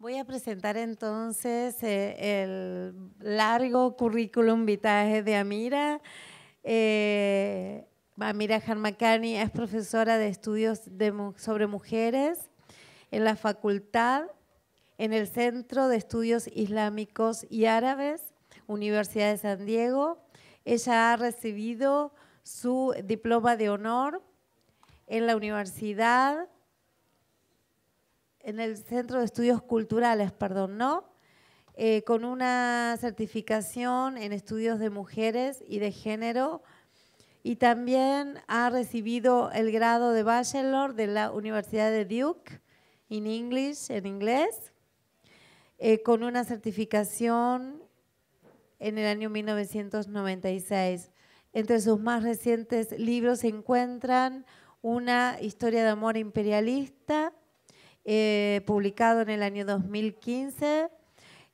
Voy a presentar entonces eh, el largo currículum vitae de Amira. Eh, Amira Jarmakani es profesora de estudios sobre mujeres en la facultad, en el Centro de Estudios Islámicos y Árabes, Universidad de San Diego. Ella ha recibido su diploma de honor en la universidad en el Centro de Estudios Culturales, perdón, ¿no? Eh, con una certificación en estudios de mujeres y de género y también ha recibido el grado de bachelor de la Universidad de Duke in English, en inglés, eh, con una certificación en el año 1996. Entre sus más recientes libros se encuentran una historia de amor imperialista, eh, publicado en el año 2015,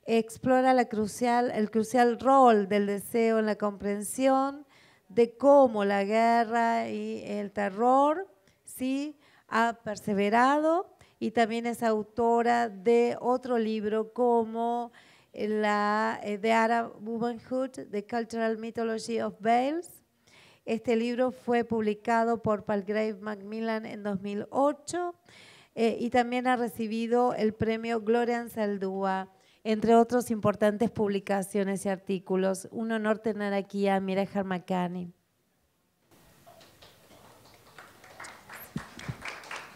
explora la crucial, el crucial rol del deseo en la comprensión de cómo la guerra y el terror sí ha perseverado y también es autora de otro libro como la The eh, Arab Womanhood, The Cultural Mythology of Veils. Este libro fue publicado por Palgrave Macmillan en 2008 eh, y también ha recibido el premio Gloria Anzaldúa, entre otras importantes publicaciones y artículos. Un honor tener aquí a Mira Jarmacani.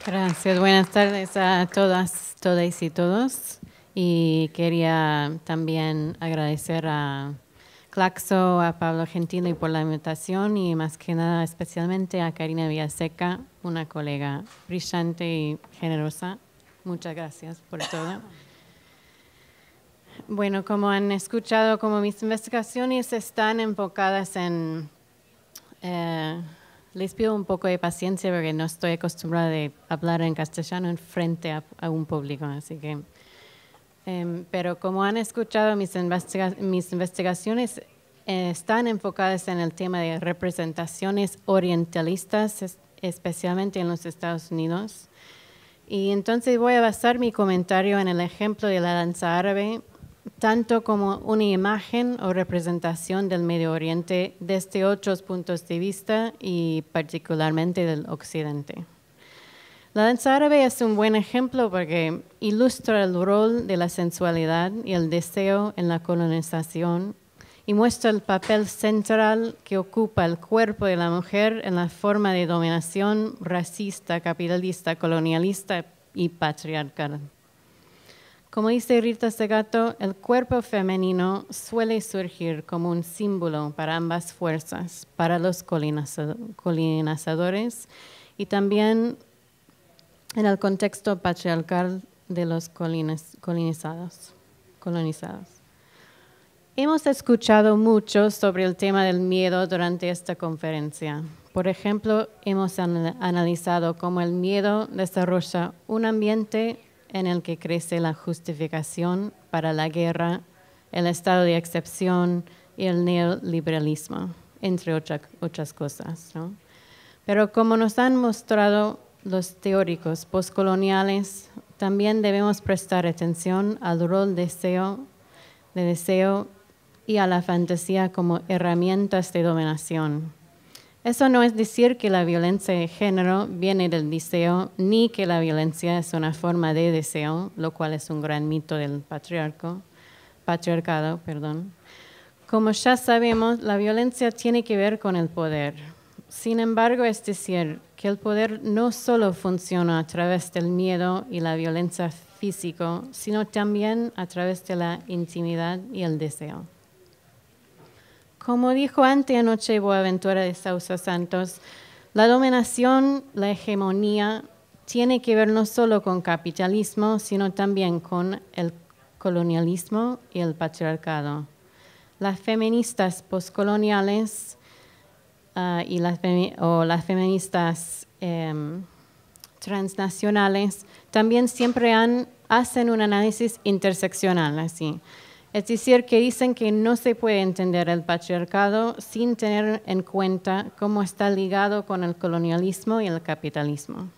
Gracias, buenas tardes a todas, todas y todos. Y quería también agradecer a Claxo, a Pablo y por la invitación y más que nada especialmente a Karina Villaseca una colega brillante y generosa. Muchas gracias por todo. Bueno, como han escuchado, como mis investigaciones están enfocadas en... Eh, les pido un poco de paciencia porque no estoy acostumbrada a hablar en castellano en frente a, un público, así que... Em, pero como han escuchado, mis, mis investigaciones eh, están enfocadas en el tema de representaciones orientalistas especialmente en los Estados Unidos. Y entonces voy a basar mi comentario en el ejemplo de la danza árabe, tanto como una imagen o representación del Medio Oriente desde otros puntos de vista y particularmente del Occidente. La danza árabe es un buen ejemplo porque ilustra el rol de la sensualidad y el deseo en la colonización y muestra el papel central que ocupa el cuerpo de la mujer en la forma de dominación racista, capitalista, colonialista y patriarcal. Como dice Rita Segato, el cuerpo femenino suele surgir como un símbolo para ambas fuerzas, para los colonizadores y también en el contexto patriarcal de los colonizados. colonizados. Hemos escuchado mucho sobre el tema del miedo durante esta conferencia. Por ejemplo, hemos analizado cómo el miedo desarrolla un ambiente en el que crece la justificación para la guerra, el estado de excepción y el neoliberalismo, entre otras cosas. Pero como nos han mostrado los teóricos postcoloniales, también debemos prestar atención al rol deseo, de deseo y a la fantasía como herramientas de dominación. Eso no es decir que la violencia de género viene del deseo, ni que la violencia es una forma de deseo, lo cual es un gran mito del patriarco, patriarcado. Perdón. Como ya sabemos, la violencia tiene que ver con el poder. Sin embargo, es decir que el poder no solo funciona a través del miedo y la violencia físico, sino también a través de la intimidad y el deseo. Como dijo antes anoche Boaventura de Sousa Santos, la dominación, la hegemonía, tiene que ver no solo con capitalismo, sino también con el colonialismo y el patriarcado. Las feministas postcoloniales ah, y o las feministas em, transnacionales también siempre hacen un análisis interseccional, así es decir, que dicen que no se puede entender el patriarcado sin tener en cuenta cómo está ligado con el colonialismo y el capitalismo.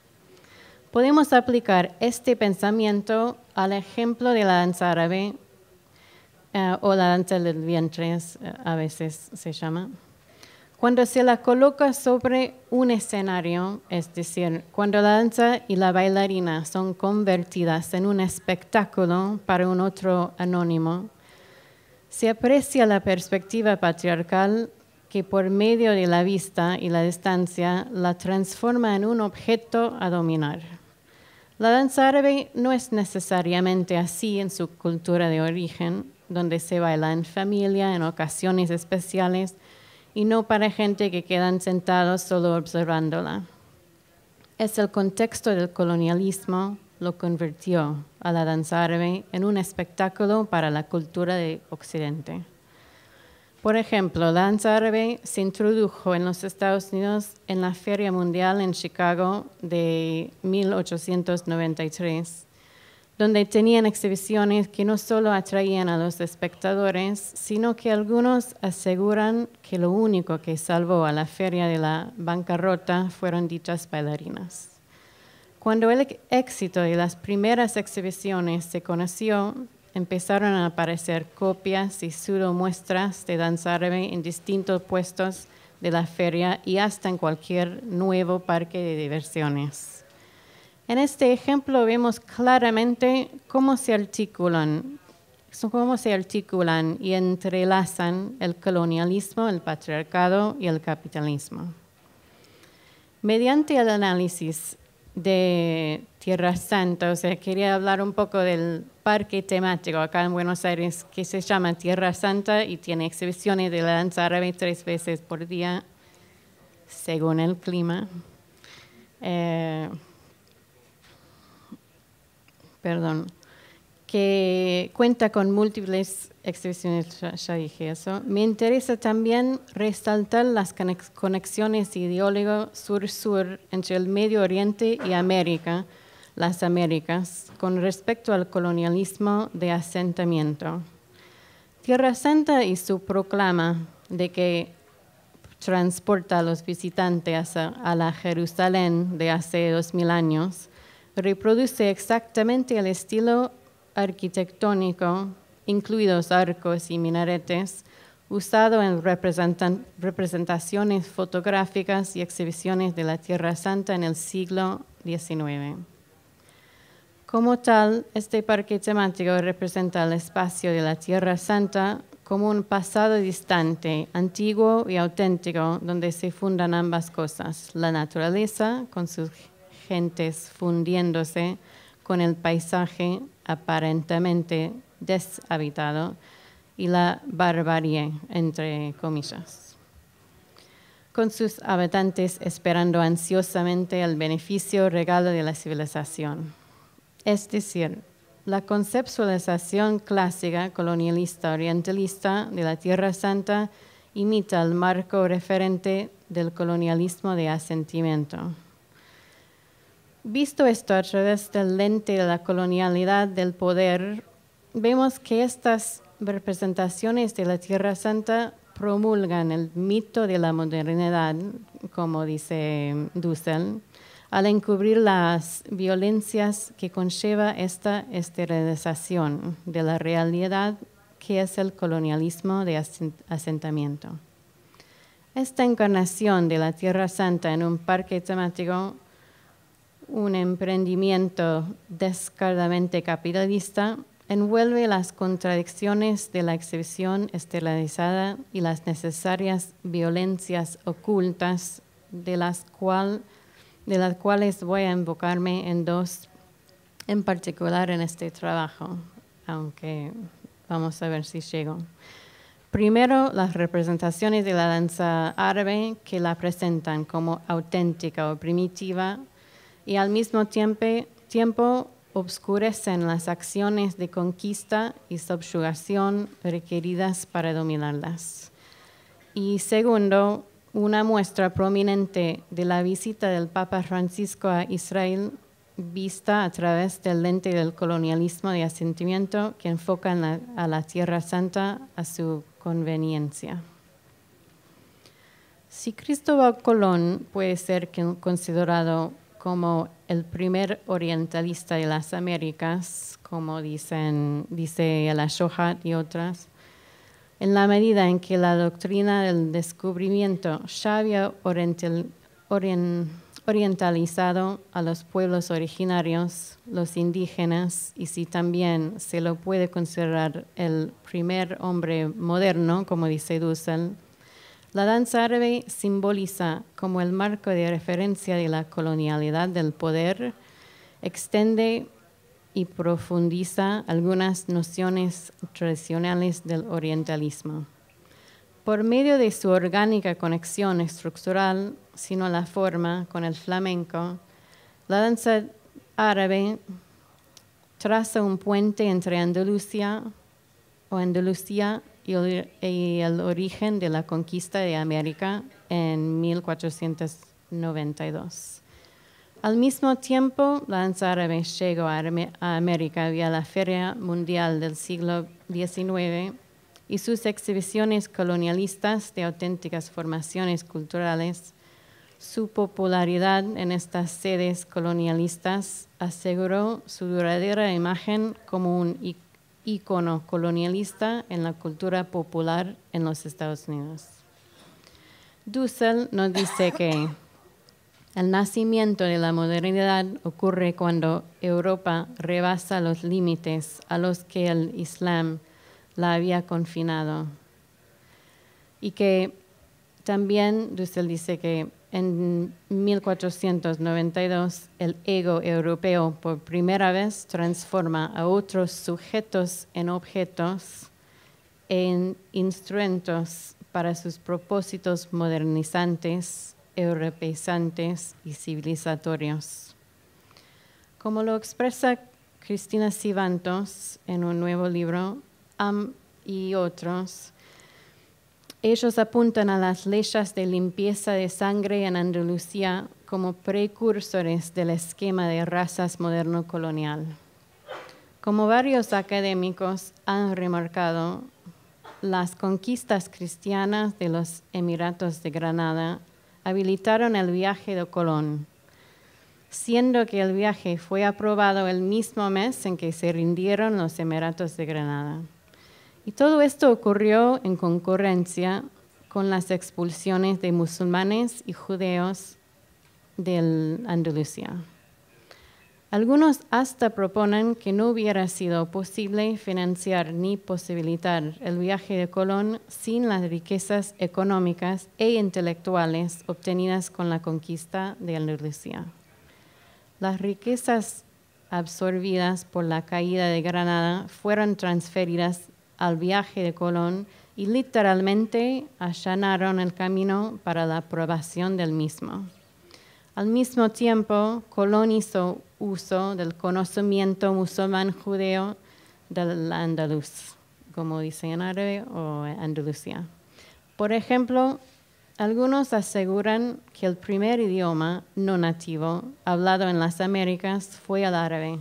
Podemos aplicar este pensamiento al ejemplo de la danza árabe eh, o la danza del vientre, eh, a veces se llama. Cuando se la coloca sobre un escenario, es decir, cuando la danza y la bailarina son convertidas en un espectáculo para un otro anónimo, se aprecia la perspectiva patriarcal que por medio de la vista y la distancia la transforma en un objeto a dominar. La danza árabe no es necesariamente así en su cultura de origen, donde se baila en familia en ocasiones especiales y no para gente que quedan sentados solo observándola. Es el contexto del colonialismo, lo convirtió a la danza árabe en un espectáculo para la cultura de Occidente. Por ejemplo, la danza árabe se introdujo en los Estados Unidos en la Feria Mundial en Chicago de 1893, donde tenían exhibiciones que no solo atraían a los espectadores, sino que algunos aseguran que lo único que salvó a la feria de la bancarrota fueron dichas bailarinas. Cuando el éxito de las primeras exhibiciones se conoció, empezaron a aparecer copias y pseudo-muestras de danzarme en distintos puestos de la feria y hasta en cualquier nuevo parque de diversiones. En este ejemplo vemos claramente cómo se articulan, cómo se articulan y entrelazan el colonialismo, el patriarcado y el capitalismo. Mediante el análisis de Tierra Santa, o sea, quería hablar un poco del parque temático acá en Buenos Aires que se llama Tierra Santa y tiene exhibiciones de la danza árabe tres veces por día según el clima. Eh, perdón que cuenta con múltiples expresiones, ya, dije eso. Me interesa también resaltar las conexiones ideólogos sur-sur entre el Medio Oriente y América, las Américas, con respecto al colonialismo de asentamiento. Tierra Santa y su proclama de que transporta a los visitantes a, a la Jerusalén de hace dos mil años reproduce exactamente el estilo arquitectónico, incluidos arcos y minaretes, usado en representaciones fotográficas y exhibiciones de la Tierra Santa en el siglo XIX. Como tal, este parque temático representa el espacio de la Tierra Santa como un pasado distante, antiguo y auténtico, donde se fundan ambas cosas, la naturaleza con sus gentes fundiéndose con el paisaje aparentemente deshabitado y la barbarie, entre comillas. Con sus habitantes esperando ansiosamente el beneficio regalo de la civilización. Es decir, la conceptualización clásica colonialista orientalista de la Tierra Santa imita el marco referente del colonialismo de asentimiento. Visto esto a través del lente de la colonialidad del poder, vemos que estas representaciones de la Tierra Santa promulgan el mito de la modernidad, como dice Dussel, al encubrir las violencias que conlleva esta esterilización de la realidad que es el colonialismo de asentamiento. Esta encarnación de la Tierra Santa en un parque temático un emprendimiento descaradamente capitalista envuelve las contradicciones de la exhibición esterilizada y las necesarias violencias ocultas de las, de las cuales voy a invocarme en dos, en particular en este trabajo, aunque vamos a ver si llego. Primero, las representaciones de la danza árabe que la presentan como auténtica o primitiva y al mismo tiempo, tiempo obscurecen las acciones de conquista y subyugación requeridas para dominarlas. Y segundo, una muestra prominente de la visita del Papa Francisco a Israel vista a través del lente del colonialismo de asentimiento que enfoca a la Tierra Santa a su conveniencia. Si Cristóbal Colón puede ser considerado como el primer orientalista de las Américas, como dicen, dice el Ashohat y otras, en la medida en que la doctrina del descubrimiento ya había orientalizado a los pueblos originarios, los indígenas, y si también se lo puede considerar el primer hombre moderno, como dice Dussel, la danza árabe simboliza como el marco de referencia de la colonialidad del poder, extiende y profundiza algunas nociones tradicionales del orientalismo. Por medio de su orgánica conexión estructural, sino la forma, con el flamenco, la danza árabe traza un puente entre Andalucía o Andalucía y el, origen de la conquista de América en 1492. Al mismo tiempo, danza árabe llegó a, América vía la Feria Mundial del siglo XIX y sus exhibiciones colonialistas de auténticas formaciones culturales, su popularidad en estas sedes colonialistas aseguró su duradera imagen como un icono ícono colonialista en la cultura popular en los Estados Unidos. Dussel nos dice que el nacimiento de la modernidad ocurre cuando Europa rebasa los límites a los que el Islam la había confinado. Y que también Dussel dice que en 1492, el ego europeo por primera vez transforma a otros sujetos en objetos, en instrumentos para sus propósitos modernizantes, europeizantes y civilizatorios. Como lo expresa Cristina Sivantos en un nuevo libro, Am y otros, ellos apuntan a las leyes de limpieza de sangre en Andalucía como precursores del esquema de razas moderno colonial. Como varios académicos han remarcado, las conquistas cristianas de los Emiratos de Granada habilitaron el viaje de Colón, siendo que el viaje fue aprobado el mismo mes en que se rindieron los Emiratos de Granada. Y todo esto ocurrió en concurrencia con las expulsiones de musulmanes y judeos de Andalucía. Algunos hasta proponen que no hubiera sido posible financiar ni posibilitar el viaje de Colón sin las riquezas económicas e intelectuales obtenidas con la conquista de Andalucía. Las riquezas absorbidas por la caída de Granada fueron transferidas al viaje de Colón y literalmente allanaron el camino para la aprobación del mismo. Al mismo tiempo, Colón hizo uso del conocimiento musulmán judeo del andaluz, como dice en árabe o Andalucía. Por ejemplo, algunos aseguran que el primer idioma no nativo hablado en las Américas fue el árabe,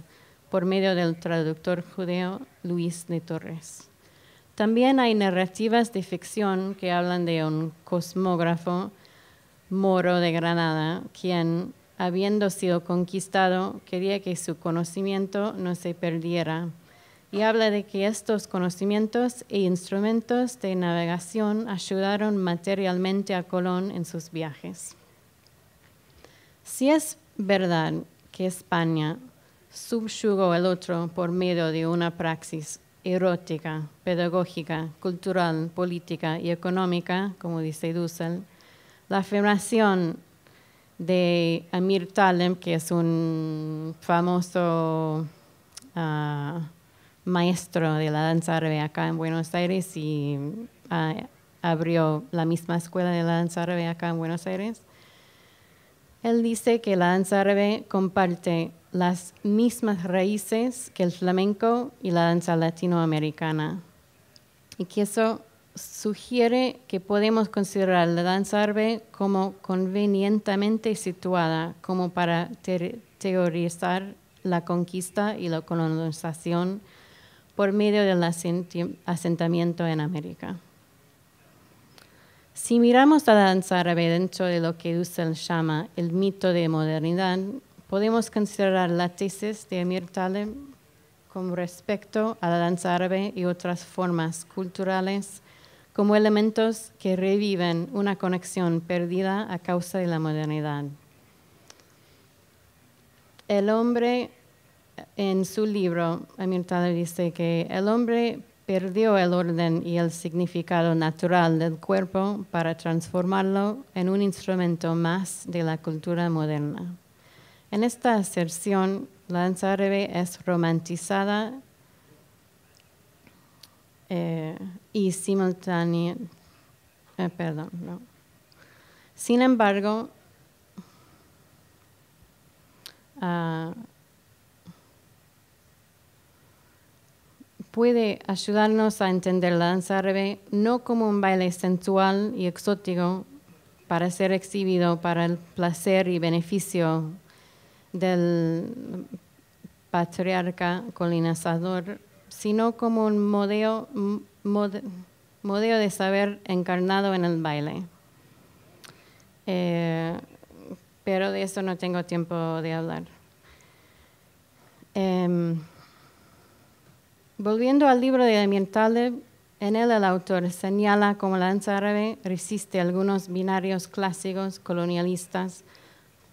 por medio del traductor judeo Luis de Torres. También hay narrativas de ficción que hablan de un cosmógrafo moro de Granada, quien, habiendo sido conquistado, quería que su conocimiento no se perdiera. Y habla de que estos conocimientos e instrumentos de navegación ayudaron materialmente a Colón en sus viajes. Si es verdad que España subyugó al otro por medio de una praxis erótica, pedagógica, cultural, política y económica, como dice Dussel, la afirmación de Amir Talem, que es un famoso ah, maestro de la danza árabe acá en Buenos Aires y ah, abrió la misma escuela de la danza árabe acá en Buenos Aires. Él dice que la danza árabe comparte las mismas raíces que el flamenco y la danza latinoamericana. Y que eso sugiere que podemos considerar la danza árabe como convenientemente situada como para teorizar la conquista y la colonización por medio del asentamiento en América. Si miramos a la danza árabe dentro de lo que Dussel llama el mito de modernidad, podemos considerar la tesis de Amir Taleb con respecto a la danza árabe y otras formas culturales como elementos que reviven una conexión perdida a causa de la modernidad. El hombre, en su libro, Amir Taleb dice que el hombre perdió el orden y el significado natural del cuerpo para transformarlo en un instrumento más de la cultura moderna. En esta aserción, la danza árabe es romantizada eh, y simultánea. Eh, perdón, no. Sin embargo, ah, puede ayudarnos a entender la danza árabe no como un baile sensual y exótico para ser exhibido para el placer y beneficio del patriarca colonizador, sino como un modelo, de saber encarnado en el baile. Eh, pero de eso no tengo tiempo de hablar. Em, volviendo al libro de Taleb, en él el autor señala cómo la danza árabe resiste algunos binarios clásicos colonialistas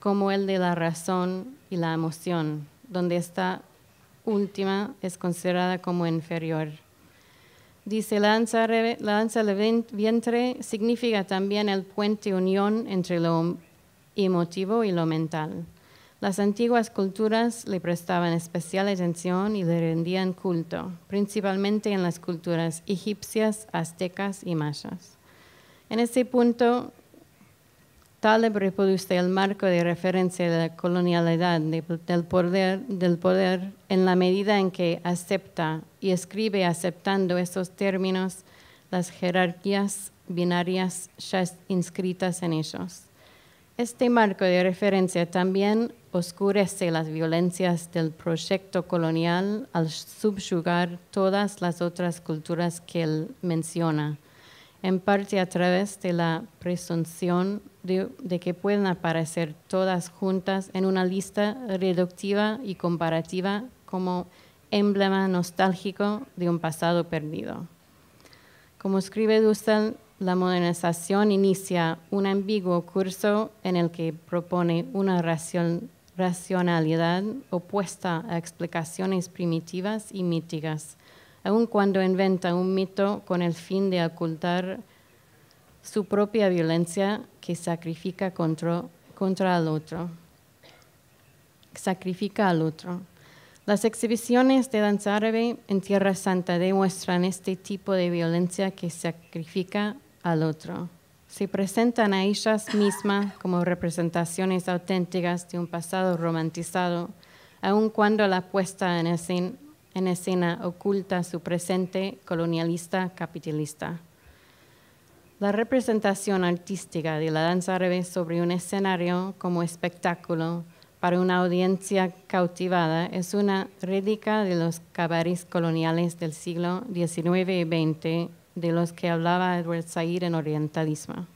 como el de la razón y la emoción, donde esta última es considerada como inferior. Dice, la danza del vientre significa también el puente unión entre lo emotivo y lo mental. Las antiguas culturas le prestaban especial atención y le rendían culto, principalmente en las culturas egipcias, aztecas y mayas. En ese punto, Tal reproduce el marco de referencia de la colonialidad del, poder, del poder en la medida en que acepta y escribe aceptando esos términos las jerarquías binarias ya inscritas en ellos. Este marco de referencia también oscurece las violencias del proyecto colonial al subyugar todas las otras culturas que él menciona en parte a través de la presunción de, que pueden aparecer todas juntas en una lista reductiva y comparativa como emblema nostálgico de un pasado perdido. Como escribe Dussel, la modernización inicia un ambiguo curso en el que propone una racionalidad opuesta a explicaciones primitivas y míticas aun cuando inventa un mito con el fin de ocultar su propia violencia que sacrifica contra, el otro. Sacrifica al otro. Las exhibiciones de danza árabe en Tierra Santa demuestran este tipo de violencia que sacrifica al otro. Se presentan a ellas mismas como representaciones auténticas de un pasado romantizado, aun cuando la puesta en escena en escena oculta su presente colonialista capitalista. La representación artística de la danza revés sobre un escenario como espectáculo para una audiencia cautivada es una rédica de los cabarets coloniales del siglo XIX y XX de los que hablaba Edward Said en Orientalismo.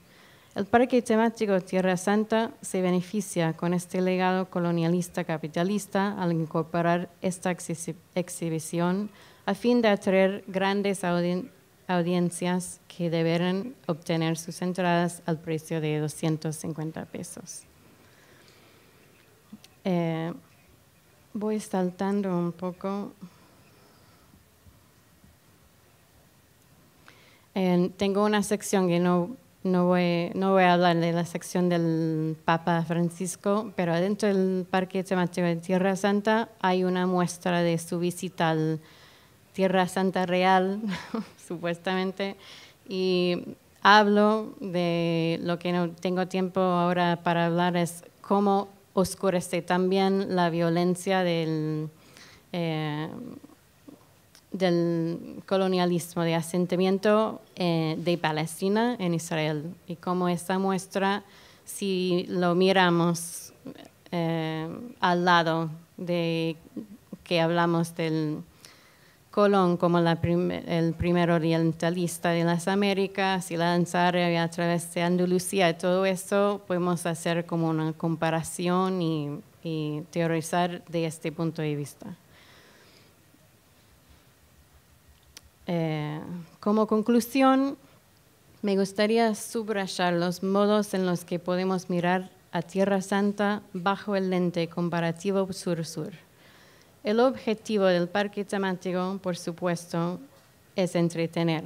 El parque temático Tierra Santa se beneficia con este legado colonialista capitalista al incorporar esta exhibición a fin de atraer grandes audiencias que deberán obtener sus entradas al precio de 250 pesos. Eh, voy saltando un poco. tengo una sección que no no voy, no a hablar de la sección del Papa Francisco, pero adentro del Parque Temático de Tierra Santa hay una muestra de su visita al Tierra Santa Real, supuestamente, y hablo de lo que no tengo tiempo ahora para hablar, es cómo oscurece también la violencia del... Eh, del colonialismo, de asentamiento eh, de Palestina en Israel. Y como esta muestra, si lo miramos eh, al lado de que hablamos del Colón como la el primer orientalista de las Américas y la Anzaria a través de Andalucía y todo eso, podemos hacer como una comparación y teorizar de este punto de vista. Eh, como conclusión, me gustaría subrayar los modos en los que podemos mirar a Tierra Santa bajo el lente comparativo sur-sur. El objetivo del parque temático, por supuesto, es entretener.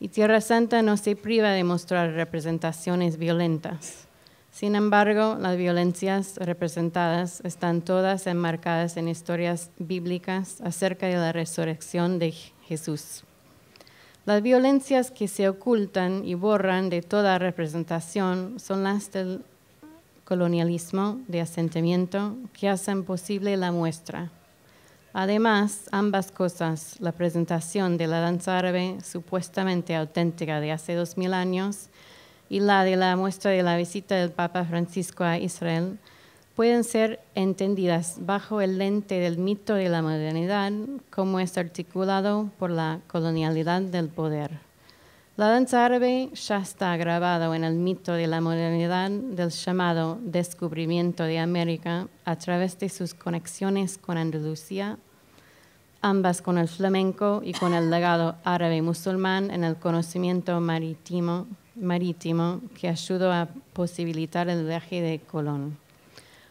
Y Tierra Santa no se priva de mostrar representaciones violentas. Sin embargo, las violencias representadas están todas enmarcadas en historias bíblicas acerca de la resurrección de Jesús. Las violencias que se ocultan y borran de toda representación son las del colonialismo de asentamiento que hacen posible la muestra. Además, ambas cosas, la presentación de la danza árabe supuestamente auténtica de hace dos mil años y la de la muestra de la visita del Papa Francisco a Israel, pueden ser entendidas bajo el lente del mito de la modernidad como es articulado por la colonialidad del poder. La danza árabe ya está grabada en el mito de la modernidad del llamado descubrimiento de América a través de sus conexiones con Andalucía, ambas con el flamenco y con el legado árabe-musulmán en el conocimiento marítimo que ayudó a posibilitar el viaje de Colón.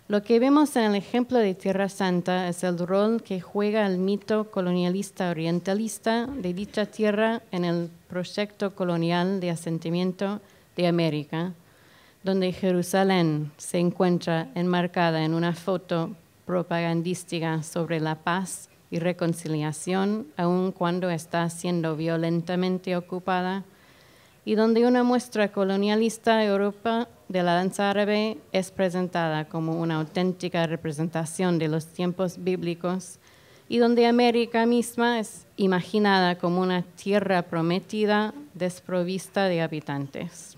Lo que vemos en el ejemplo de Tierra Santa es el rol que juega el mito colonialista orientalista de dicha tierra en el proyecto colonial de asentimiento de América, donde Jerusalén se encuentra enmarcada en una foto propagandística sobre la paz y reconciliación, aun cuando está siendo violentamente ocupada, y donde una muestra colonialista de Europa de la danza árabe es presentada como una auténtica representación de los tiempos bíblicos y donde América misma es imaginada como una tierra prometida desprovista de habitantes.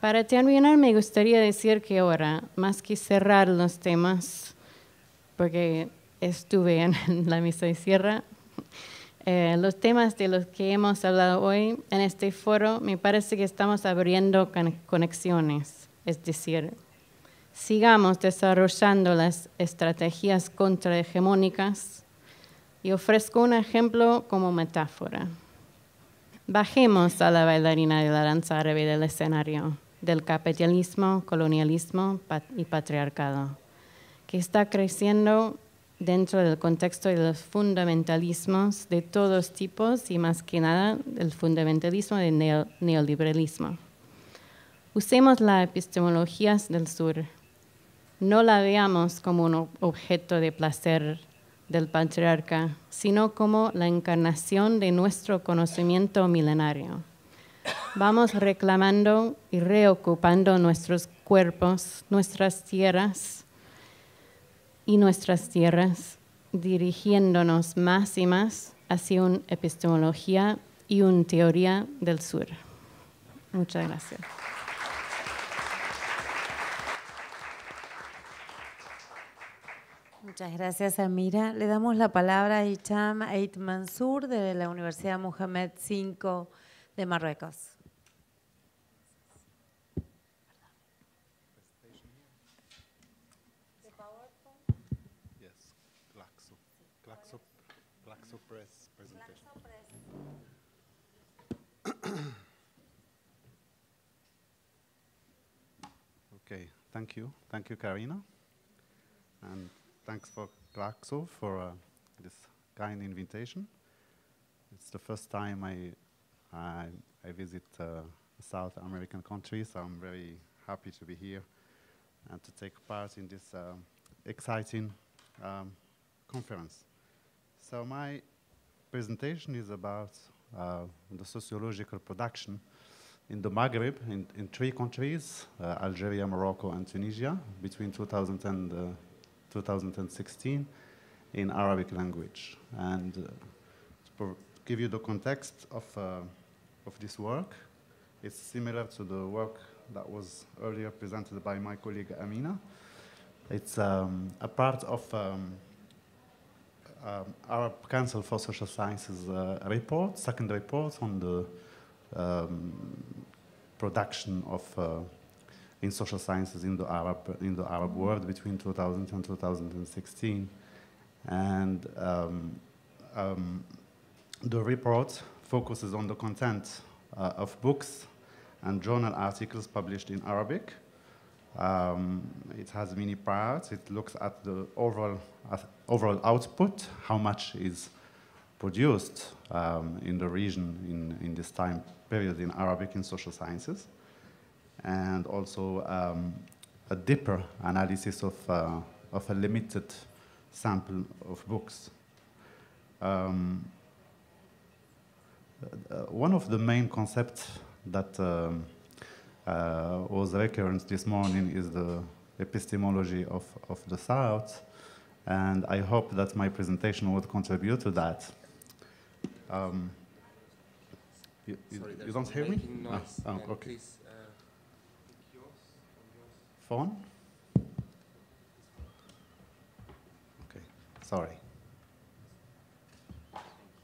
Para terminar, me gustaría decir que ahora, más que cerrar los temas, porque estuve en la misa de sierra, eh, los temas de los que hemos hablado hoy en este foro, me parece que estamos abriendo conexiones es decir, sigamos desarrollando las estrategias contrahegemónicas y ofrezco un ejemplo como metáfora. Bajemos a la bailarina de la danza árabe del escenario del capitalismo, colonialismo y patriarcado, que está creciendo dentro del contexto de los fundamentalismos de todos tipos y más que nada del fundamentalismo del neoliberalismo. Usemos la epistemología del sur. No la veamos como un objeto de placer del patriarca, sino como la encarnación de nuestro conocimiento milenario. Vamos reclamando y reocupando nuestros cuerpos, nuestras tierras y nuestras tierras, dirigiéndonos más y más hacia una epistemología y una teoría del sur. Muchas gracias. Muchas gracias, Amira. Le damos la palabra a Hicham Ait Mansour de la Universidad Mohamed V de Marruecos. Okay, thank Karina. thanks for Glaxo for uh, this kind invitation. It's the first time I, I, I visit uh, South American country, so I'm very happy to be here and to take part in this um, exciting um, conference. So my presentation is about uh, the sociological production in the Maghreb, in, in three countries, uh, Algeria, Morocco, and Tunisia, between 2000 and uh, 2016 in Arabic language. And uh, to give you the context of, uh, of this work, it's similar to the work that was earlier presented by my colleague Amina. It's um, a part of um, um, Arab Council for Social Sciences uh, report, second report on the um, production of uh, in social sciences in the Arab, in the Arab world between 2000 and 2016. And um, um, the report focuses on the content uh, of books and journal articles published in Arabic. Um, it has many parts. It looks at the overall, uh, overall output, how much is produced um, in the region in, in this time period in Arabic and social sciences and also um, a deeper analysis of, uh, of a limited sample of books. Um, uh, one of the main concepts that um, uh, was recurrent this morning is the epistemology of, of the South, and I hope that my presentation would contribute to that. Um, you, you, Sorry, you don't hear me? Ah, oh, okay. Please, phone? Okay, sorry.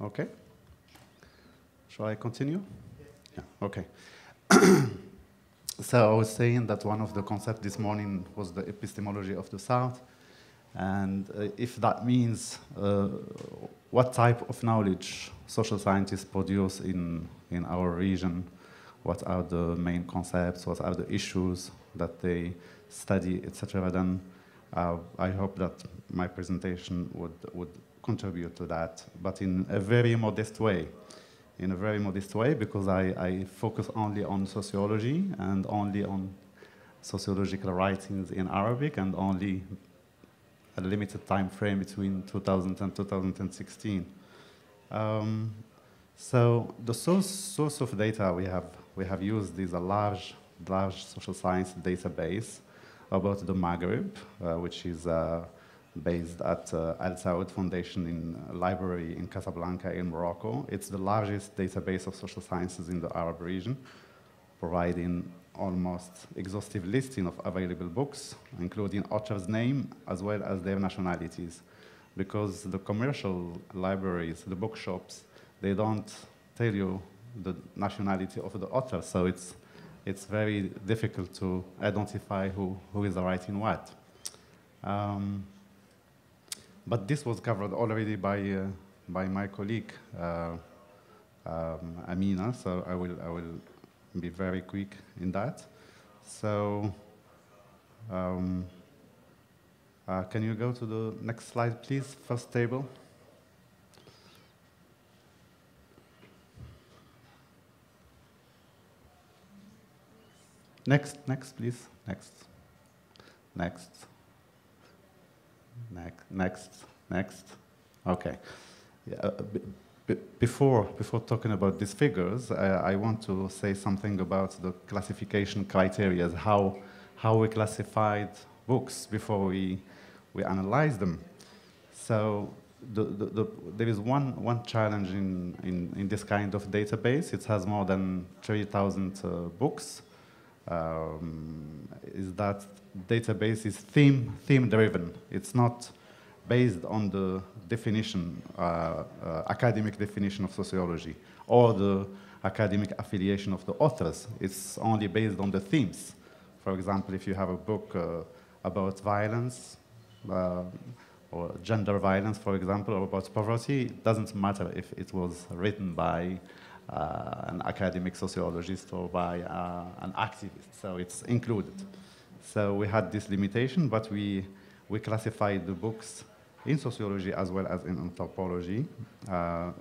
Okay. Shall I continue? Yeah, okay. so I was saying that one of the concepts this morning was the epistemology of the South. And uh, if that means uh, what type of knowledge social scientists produce in, in our region, what are the main concepts, what are the issues that they study, etc. Then Uh, I hope that my presentation would, would contribute to that, but in a very modest way. In a very modest way, because I, I focus only on sociology and only on sociological writings in Arabic and only a limited time frame between 2000 and 2016. Um, so the source, source of data we have, we have used is a large, large social science database about the Maghreb, uh, which is uh, based at uh, Al Saud Foundation in Library in Casablanca in Morocco. It's the largest database of social sciences in the Arab region, providing almost exhaustive listing of available books, including authors' name as well as their nationalities. Because the commercial libraries, the bookshops, they don't tell you the nationality of the author, so it's it's very difficult to identify who, who is writing what. Um, but this was covered already by, uh, by my colleague, uh, um, Amina, so I will, I will be very quick in that. So, um, uh, can you go to the next slide, please? First table. Next, next, please. Next. Next. Next. Next. Next. Okay. Yeah, uh, before, before talking about these figures, I, I, want to say something about the classification criteria, how, how we classified books before we, we analyze them. So the, the, the, there is one, one challenge in, in, in, this kind of database. It has more than 3,000 uh, books um, is that database is theme theme driven. It's not based on the definition, uh, uh, academic definition of sociology or the academic affiliation of the authors. It's only based on the themes. For example, if you have a book uh, about violence uh, or gender violence, for example, or about poverty, it doesn't matter if it was written by uh, an academic sociologist or by uh, an activist. So it's included. So we had this limitation, but we, we classified the books in sociology as well as in anthropology uh, uh,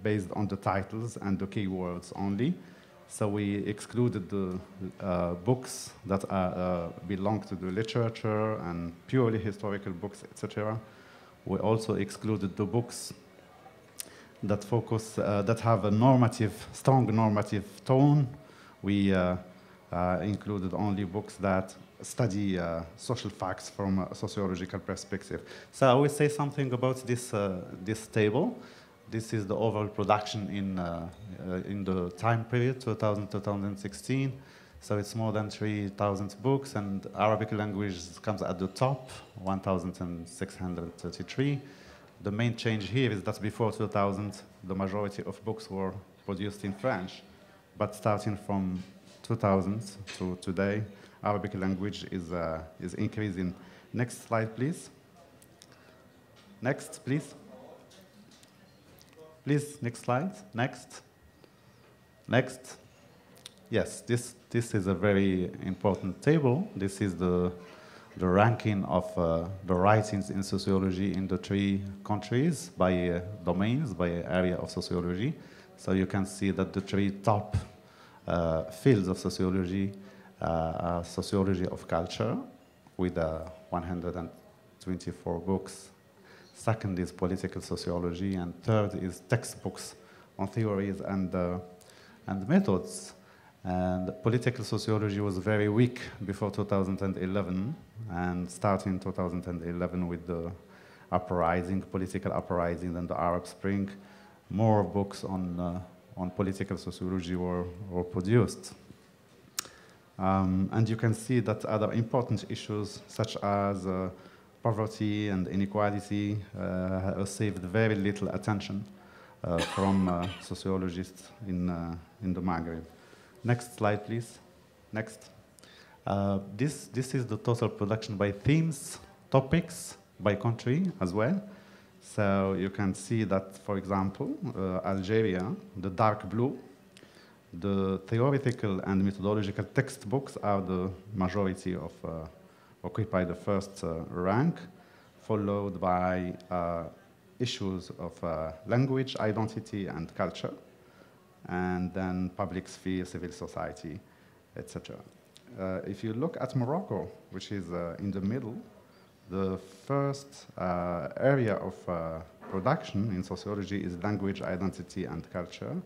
based on the titles and the keywords only. So we excluded the uh, books that are, uh, belong to the literature and purely historical books, etc. We also excluded the books that focus, uh, that have a normative, strong normative tone. We uh, uh, included only books that study uh, social facts from a sociological perspective. So I will say something about this, uh, this table. This is the overall production in, uh, in the time period, 2000-2016. So it's more than 3,000 books, and Arabic language comes at the top, 1,633. The main change here is that before 2000, the majority of books were produced in French, but starting from 2000 to today, Arabic language is, uh, is increasing. Next slide, please. Next, please. Please, next slide. Next. Next. Yes, this, this is a very important table. This is the the ranking of uh, the writings in sociology in the three countries by uh, domains, by area of sociology. So you can see that the three top uh, fields of sociology uh, are sociology of culture with uh, 124 books. Second is political sociology, and third is textbooks on theories and, uh, and methods. And political sociology was very weak before 2011, and starting 2011 with the uprising, political uprising, and the Arab Spring, more books on, uh, on political sociology were, were produced. Um, and you can see that other important issues, such as uh, poverty and inequality, uh, received very little attention uh, from uh, sociologists in, uh, in the Maghreb. Next slide, please. Next. Uh, this, this is the total production by themes, topics, by country as well. So you can see that, for example, uh, Algeria, the dark blue, the theoretical and methodological textbooks are the majority of uh, occupy the first uh, rank, followed by uh, issues of uh, language, identity, and culture and then public sphere, civil society, etc. Uh, if you look at Morocco, which is uh, in the middle, the first uh, area of uh, production in sociology is language, identity, and culture,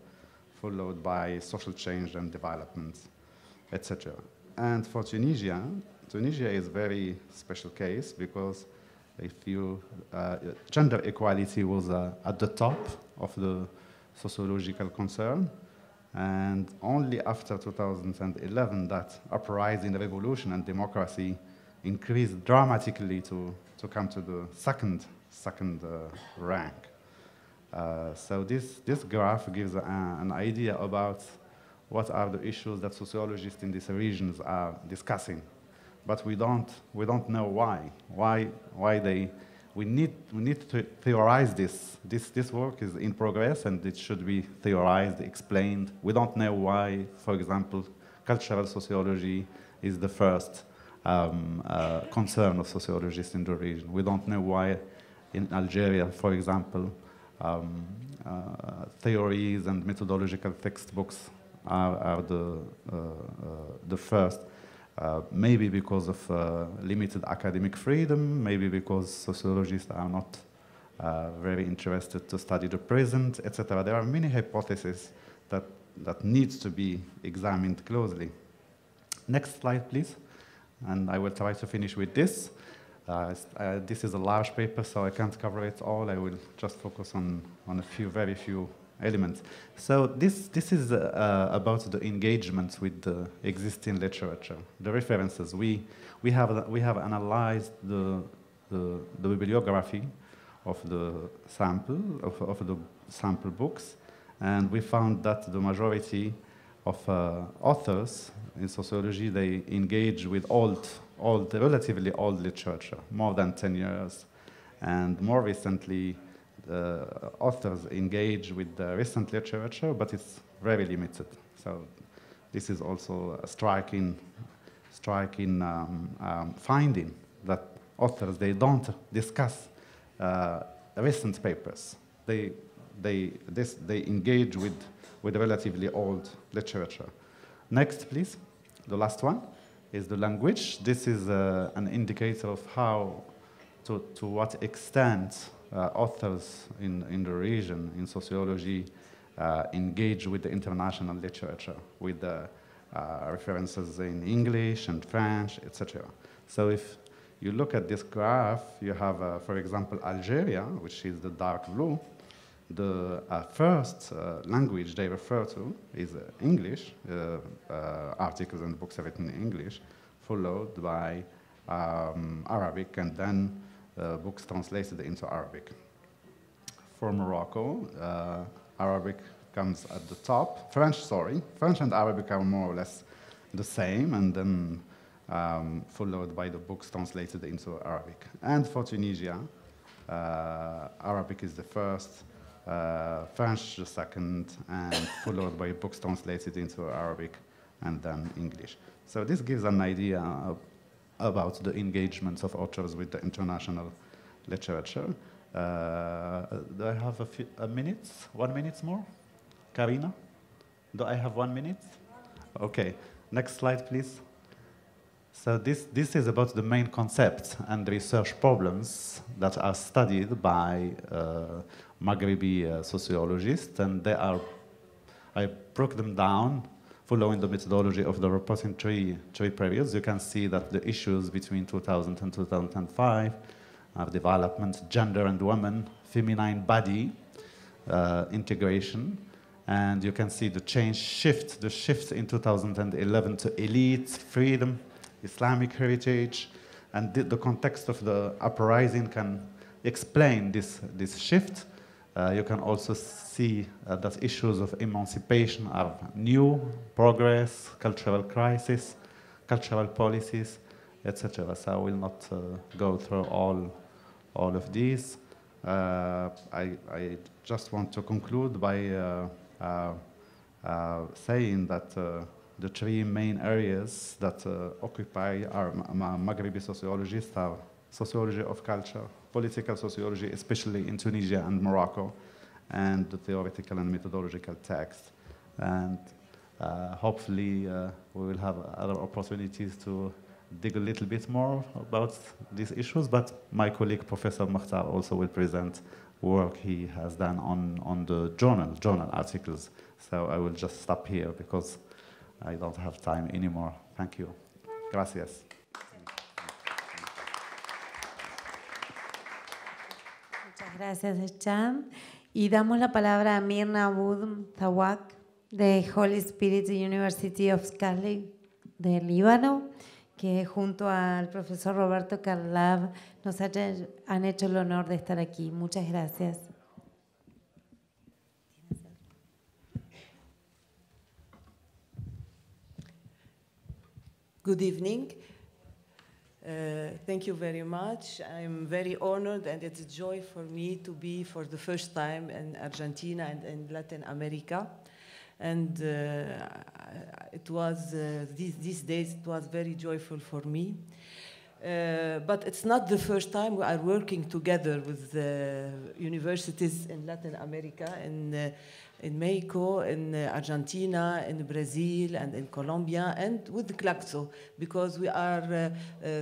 followed by social change and development, etc. And for Tunisia, Tunisia is a very special case because if you, uh, gender equality was uh, at the top of the sociological concern. And only after 2011 that uprising, of revolution, and democracy increased dramatically to, to come to the second, second uh, rank. Uh, so this, this graph gives a, uh, an idea about what are the issues that sociologists in these regions are discussing. But we don't, we don't know why, why, why they we need, we need to theorize this. this. This work is in progress and it should be theorized, explained. We don't know why, for example, cultural sociology is the first um, uh, concern of sociologists in the region. We don't know why in Algeria, for example, um, uh, theories and methodological textbooks are, are the, uh, uh the first uh, maybe because of uh, limited academic freedom, maybe because sociologists are not uh, very interested to study the present, etc. There are many hypotheses that, that needs to be examined closely. Next slide, please. And I will try to finish with this. Uh, uh, this is a large paper, so I can't cover it all. I will just focus on, on a few, very few elements. So this, this is uh, uh about the engagement with the existing literature, the references. We, we, have, we have analyzed the, the, the bibliography of the sample, of, of the sample books, and we found that the majority of uh, authors in sociology, they engage with old, old, relatively old literature, more than 10 years, and more recently, uh, authors engage with the recent literature, but it's very limited. So this is also a striking, striking um, um, finding that authors, they don't discuss uh, recent papers. They, they, this, they engage with, with relatively old literature. Next, please. The last one is the language. This is uh, an indicator of how, to, to what extent uh, authors in, in the region, in sociology, uh, engage with the international literature, with the uh, references in English and French, etc. So if you look at this graph, you have, uh, for example, Algeria, which is the dark blue. The uh, first uh, language they refer to is English, articles and books written in English, followed by um, Arabic and then uh, books translated into Arabic. For Morocco, uh, Arabic comes at the top. French, sorry. French and Arabic are more or less the same, and then um, followed by the books translated into Arabic. And for Tunisia, uh, Arabic is the first, uh, French the second, and followed by books translated into Arabic and then English. So this gives an idea of about the engagements of authors with the international literature. Uh, do I have a, few, a minute? One minute more? Karina? Do I have one minute? Okay. Next slide, please. So this, this is about the main concepts and research problems that are studied by uh, Maghrebi uh, sociologists, and they are, I broke them down following the methodology of the reporting three, three periods, you can see that the issues between 2000 and 2005 are development, gender and women, feminine body, uh, integration, and you can see the change shift, the shift in 2011 to elite, freedom, Islamic heritage, and the, the context of the uprising can explain this, this shift. Uh, you can also see uh, that issues of emancipation are new, progress, cultural crisis, cultural policies, etc. So I will not uh, go through all, all of these. Uh, I, I, just want to conclude by uh, uh, uh, saying that the three main areas that occupy our Maghrebi sociologists are sociology of culture, political sociology, especially in Tunisia and Morocco, and the theoretical and methodological text. And uh, hopefully uh, we will have other opportunities to dig a little bit more about these issues, but my colleague Professor Mukhtar also will present work he has done on, on the journal, journal articles. So I will just stop here because I don't have time anymore. Thank you. Gracias. Muchas gracias, Cham. Y damos la palabra a Mirna Abud Zawak de Holy Spirit University of Scali de Líbano, que junto al profesor Roberto Carlab nos han hecho el honor de estar aquí. Muchas gracias. Good evening. Uh, thank you very much. I'm very honored, and it's a joy for me to be for the first time in Argentina and in Latin America. And uh, it was uh, these, these days, it was very joyful for me. Uh, but it's not the first time we are working together with the universities in Latin America, and uh, in Mexico, in uh, Argentina, in Brazil, and in Colombia, and with Glaxo, because we are uh, uh,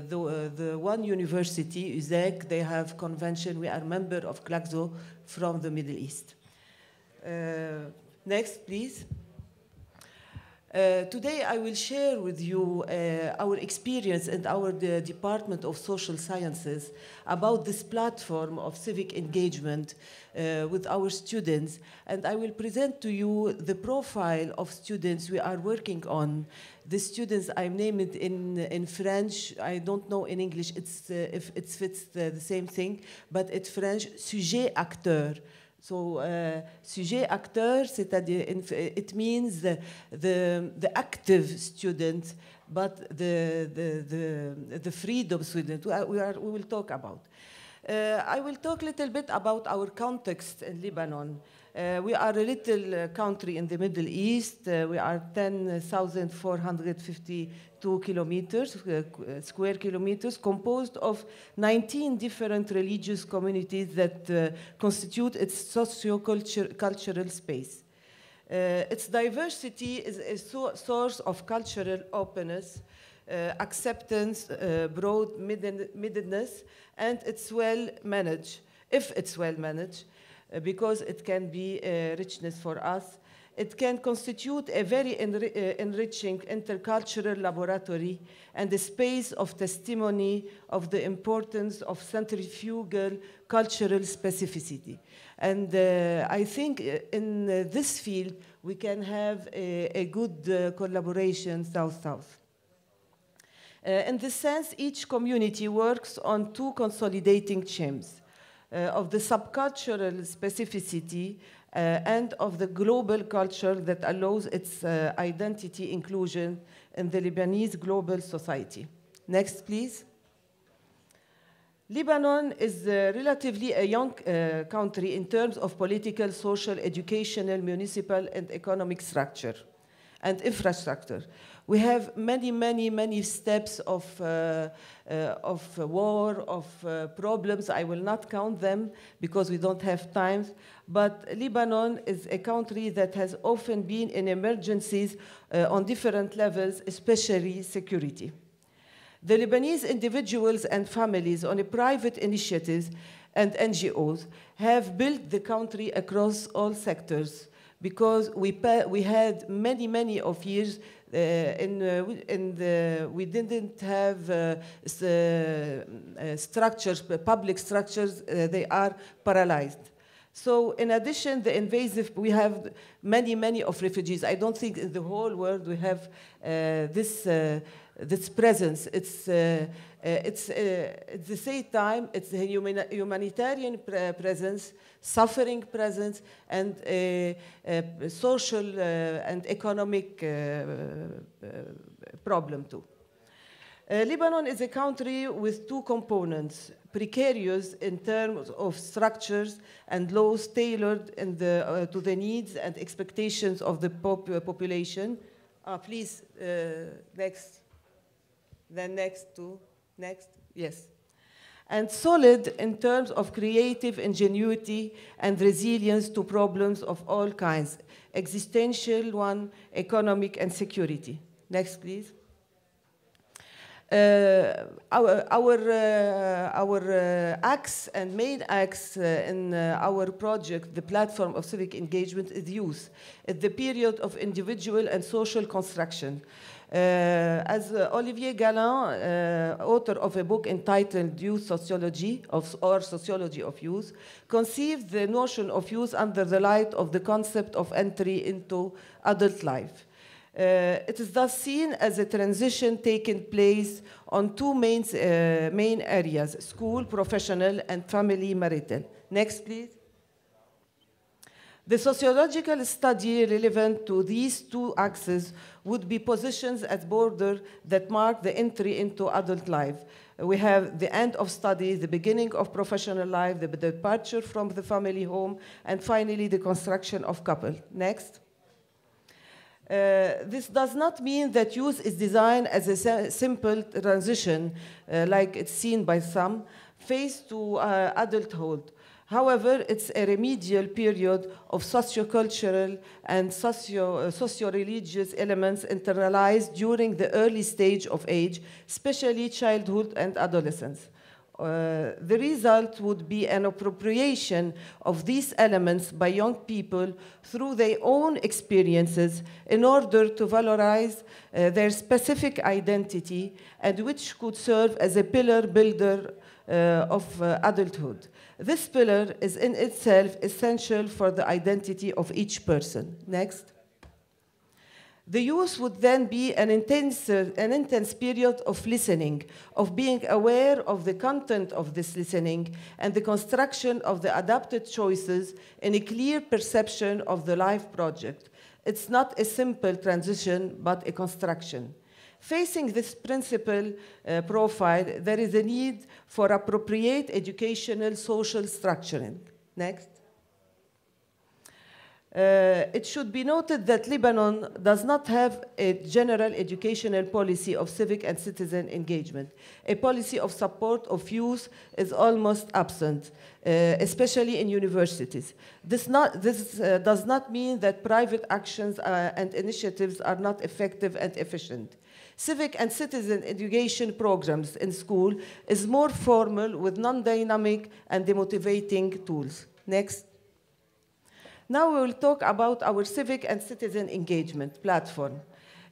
the, uh, the one university, USEC, they have convention, we are member of Glaxo from the Middle East. Uh, next, please. Uh, today, I will share with you uh, our experience and our uh, Department of Social Sciences about this platform of civic engagement uh, with our students. And I will present to you the profile of students we are working on. The students I named in, in French, I don't know in English it's, uh, if it fits the, the same thing, but in French, sujet acteur. So uh, sujet acteur, c'est-à-dire it means the, the, the active student, but the, the, the, the freedom student we, are, we will talk about. Uh, I will talk a little bit about our context in Lebanon. Uh, we are a little uh, country in the Middle East. Uh, we are 10,452 kilometers, uh, uh, square kilometers, composed of 19 different religious communities that uh, constitute its socio-cultural space. its diversity is a so source of cultural openness, acceptance, broad mindedness, and it's well managed, if it's well managed. Uh, because it can be a uh, richness for us. It can constitute a very enri uh, enriching intercultural laboratory and a space of testimony of the importance of centrifugal cultural specificity. And uh, I think in this field we can have a, a good uh, collaboration South-South. Uh, in this sense, each community works on two consolidating champs. Uh, of the subcultural specificity uh, and of the global culture that allows its uh, identity inclusion in the Lebanese global society. Next, please. Lebanon is uh, relatively a young uh, country in terms of political, social, educational, municipal, and economic structure and infrastructure. We have many, many, many steps of, uh, uh, of war, of uh, problems. I will not count them because we don't have time. But Lebanon is a country that has often been in emergencies uh, on different levels, especially security. The Lebanese individuals and families on a private initiatives and NGOs have built the country across all sectors because we, we had many, many of years uh, and, uh, and uh, we didn't have uh, uh, structures, public structures, they are paralyzed. So in addition, the invasive, we have many, many of refugees. I don't think in the whole world we have this this presence. It's, uh, uh it's, uh, at the same time, it's a human, humanitarian presence, suffering presence, and uh, social and economic problem too. Lebanon is a country with two components, precarious in terms of structures and laws tailored the, uh, to the needs and expectations of the pop population. Uh, please, uh, next then next to, next, yes. And solid in terms of creative ingenuity and resilience to problems of all kinds, existential one, economic and security. Next, please. Uh, our our uh, our uh, acts and main acts uh, in uh, our project, the platform of civic engagement, is youth. It's the period of individual and social construction. Uh, as Olivier Galland, uh, author of a book entitled Youth Sociology of, or Sociology of Youth, conceived the notion of youth under the light of the concept of entry into adult life. Uh, it is thus seen as a transition taking place on two main, uh, main areas, school, professional, and family marital. Next, please. The sociological study relevant to these two axes would be positions at border that mark the entry into adult life. We have the end of study, the beginning of professional life, the departure from the family home, and finally the construction of couple. Next. Uh, this does not mean that youth is designed as a simple transition, uh, like it's seen by some, phase to uh, adulthood. However, it's a remedial period of sociocultural and socio, uh, socio-religious elements internalized during the early stage of age, especially childhood and adolescence. Uh, the result would be an appropriation of these elements by young people through their own experiences in order to valorize uh, their specific identity and which could serve as a pillar builder uh, of uh, adulthood. This pillar is in itself essential for the identity of each person. Next. The youth would then be an intense, an intense period of listening, of being aware of the content of this listening and the construction of the adapted choices in a clear perception of the life project. It's not a simple transition, but a construction. Facing this principal uh, profile, there is a need for appropriate educational social structuring. Next. Uh, it should be noted that Lebanon does not have a general educational policy of civic and citizen engagement. A policy of support of youth is almost absent, uh, especially in universities. This, not, this uh, does not mean that private actions uh, and initiatives are not effective and efficient. Civic and citizen education programs in school is more formal with non-dynamic and demotivating tools. Next. Now we will talk about our civic and citizen engagement platform.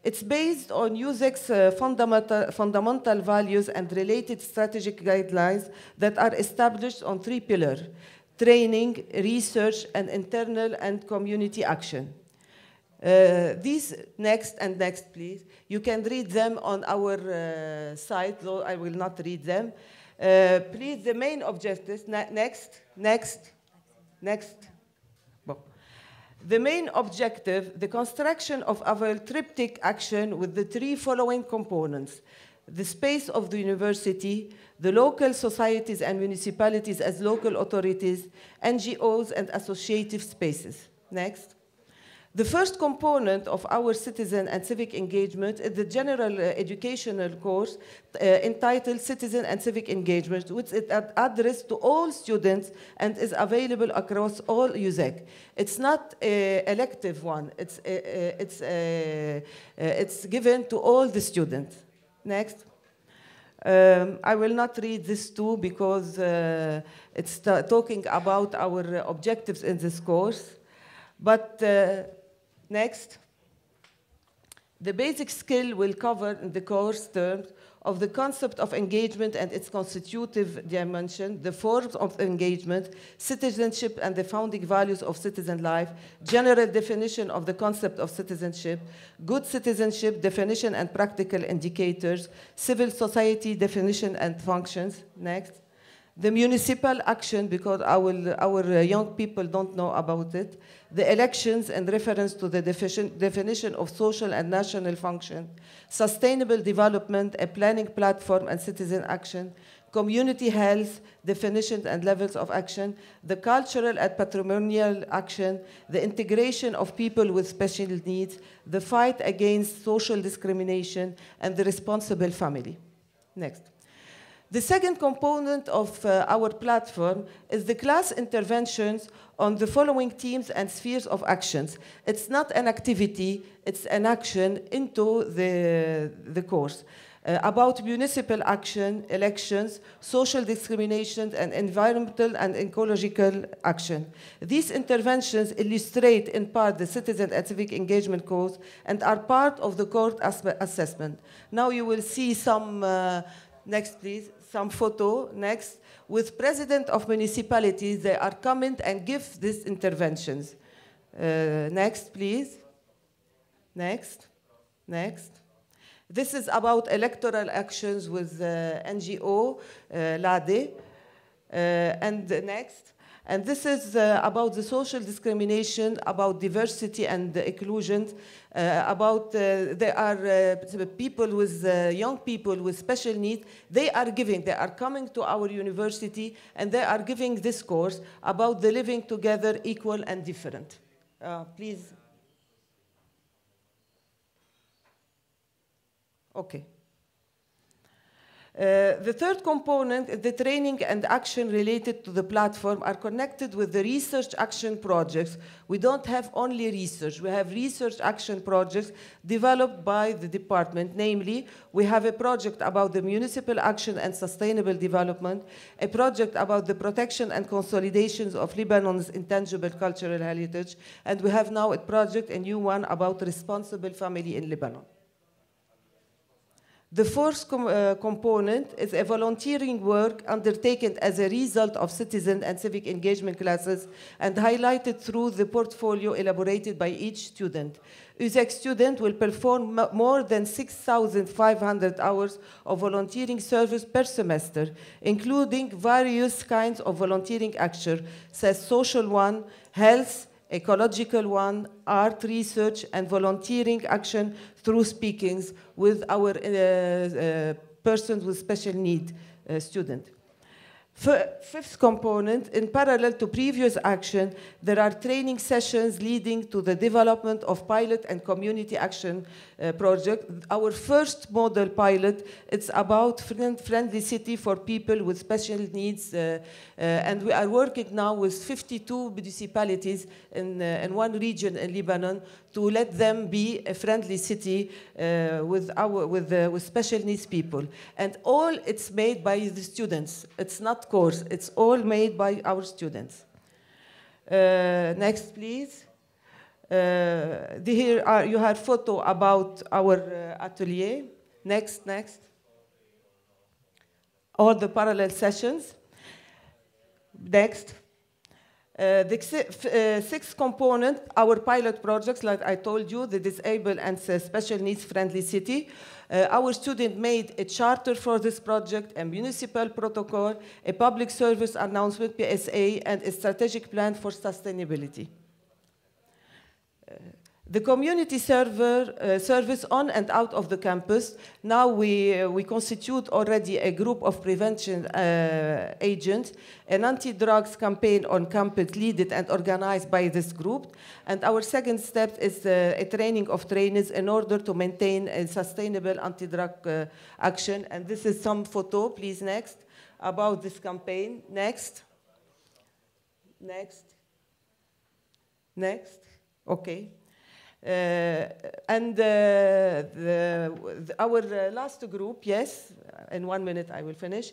It's based on USEC's uh, fundamental, fundamental values and related strategic guidelines that are established on three pillars, training, research, and internal and community action. Uh, these next and next, please. You can read them on our uh, site, though I will not read them. Uh, please, the main objectives, ne next, next, next. The main objective, the construction of our triptych action with the three following components. The space of the university, the local societies and municipalities as local authorities, NGOs and associative spaces. Next. The first component of our citizen and civic engagement is the general uh, educational course uh, entitled Citizen and Civic Engagement, which is addressed to all students and is available across all USEC. It's not an uh, elective one, it's, uh, uh, it's, uh, it's given to all the students. Next. Um, I will not read this too because it's talking about our objectives in this course, but Next. The basic skill will cover in the course terms of the concept of engagement and its constitutive dimension, the forms of engagement, citizenship and the founding values of citizen life, general definition of the concept of citizenship, good citizenship definition and practical indicators, civil society definition and functions. Next. The municipal action, because our, our young people don't know about it, the elections in reference to the definition of social and national function, sustainable development, a planning platform and citizen action, community health, definitions and levels of action, the cultural and patrimonial action, the integration of people with special needs, the fight against social discrimination, and the responsible family. Next. The second component of uh, our platform is the class interventions on the following teams and spheres of actions. It's not an activity, it's an action into the, the course. Uh, about municipal action, elections, social discrimination, and environmental and ecological action. These interventions illustrate in part the citizen and civic engagement course and are part of the court assessment. Now you will see some, uh, next please, some photo next with president of municipalities. They are coming and give these interventions. Uh, next, please. Next. Next. This is about electoral actions with uh, NGO, uh, LADE. Uh, and next. And this is uh, about the social discrimination, about diversity and inclusion, uh, about uh, there are uh, people with uh, young people with special needs. They are giving, they are coming to our university and they are giving this course about the living together equal and different. Uh, please. Okay. Uh, the third component, the training and action related to the platform are connected with the research action projects. We don't have only research, we have research action projects developed by the department. Namely, we have a project about the municipal action and sustainable development, a project about the protection and consolidations of Lebanon's intangible cultural heritage, and we have now a project, a new one, about responsible family in Lebanon. The fourth com uh, component is a volunteering work undertaken as a result of citizen and civic engagement classes and highlighted through the portfolio elaborated by each student. USEC student will perform more than 6,500 hours of volunteering service per semester, including various kinds of volunteering action, such as social one, health, ecological one, art research, and volunteering action through speakings with our uh, uh, persons with special need uh, students. Fifth component, in parallel to previous action, there are training sessions leading to the development of pilot and community action uh, project. Our first model pilot, it's about friend friendly city for people with special needs. Uh, uh, and we are working now with 52 municipalities in, uh, in one region in Lebanon to let them be a friendly city uh, with, our, with, uh, with special needs people. And all it's made by the students. It's not of course. It's all made by our students. Uh, next, please. Uh, here are, you have photo about our uh, atelier. Next, next. All the parallel sessions. Next. Uh, the uh, six component, our pilot projects, like I told you, the disabled and special needs friendly city. Uh, our student made a charter for this project, a municipal protocol, a public service announcement, PSA, and a strategic plan for sustainability. The community server, uh, service on and out of the campus, now we, uh, we constitute already a group of prevention uh, agents, an anti-drugs campaign on campus led and organized by this group. And our second step is uh, a training of trainers in order to maintain a sustainable anti-drug uh, action. And this is some photo, please, next, about this campaign. Next. Next. Next. Okay. Uh, and uh, the, the, our uh, last group, yes, in one minute I will finish,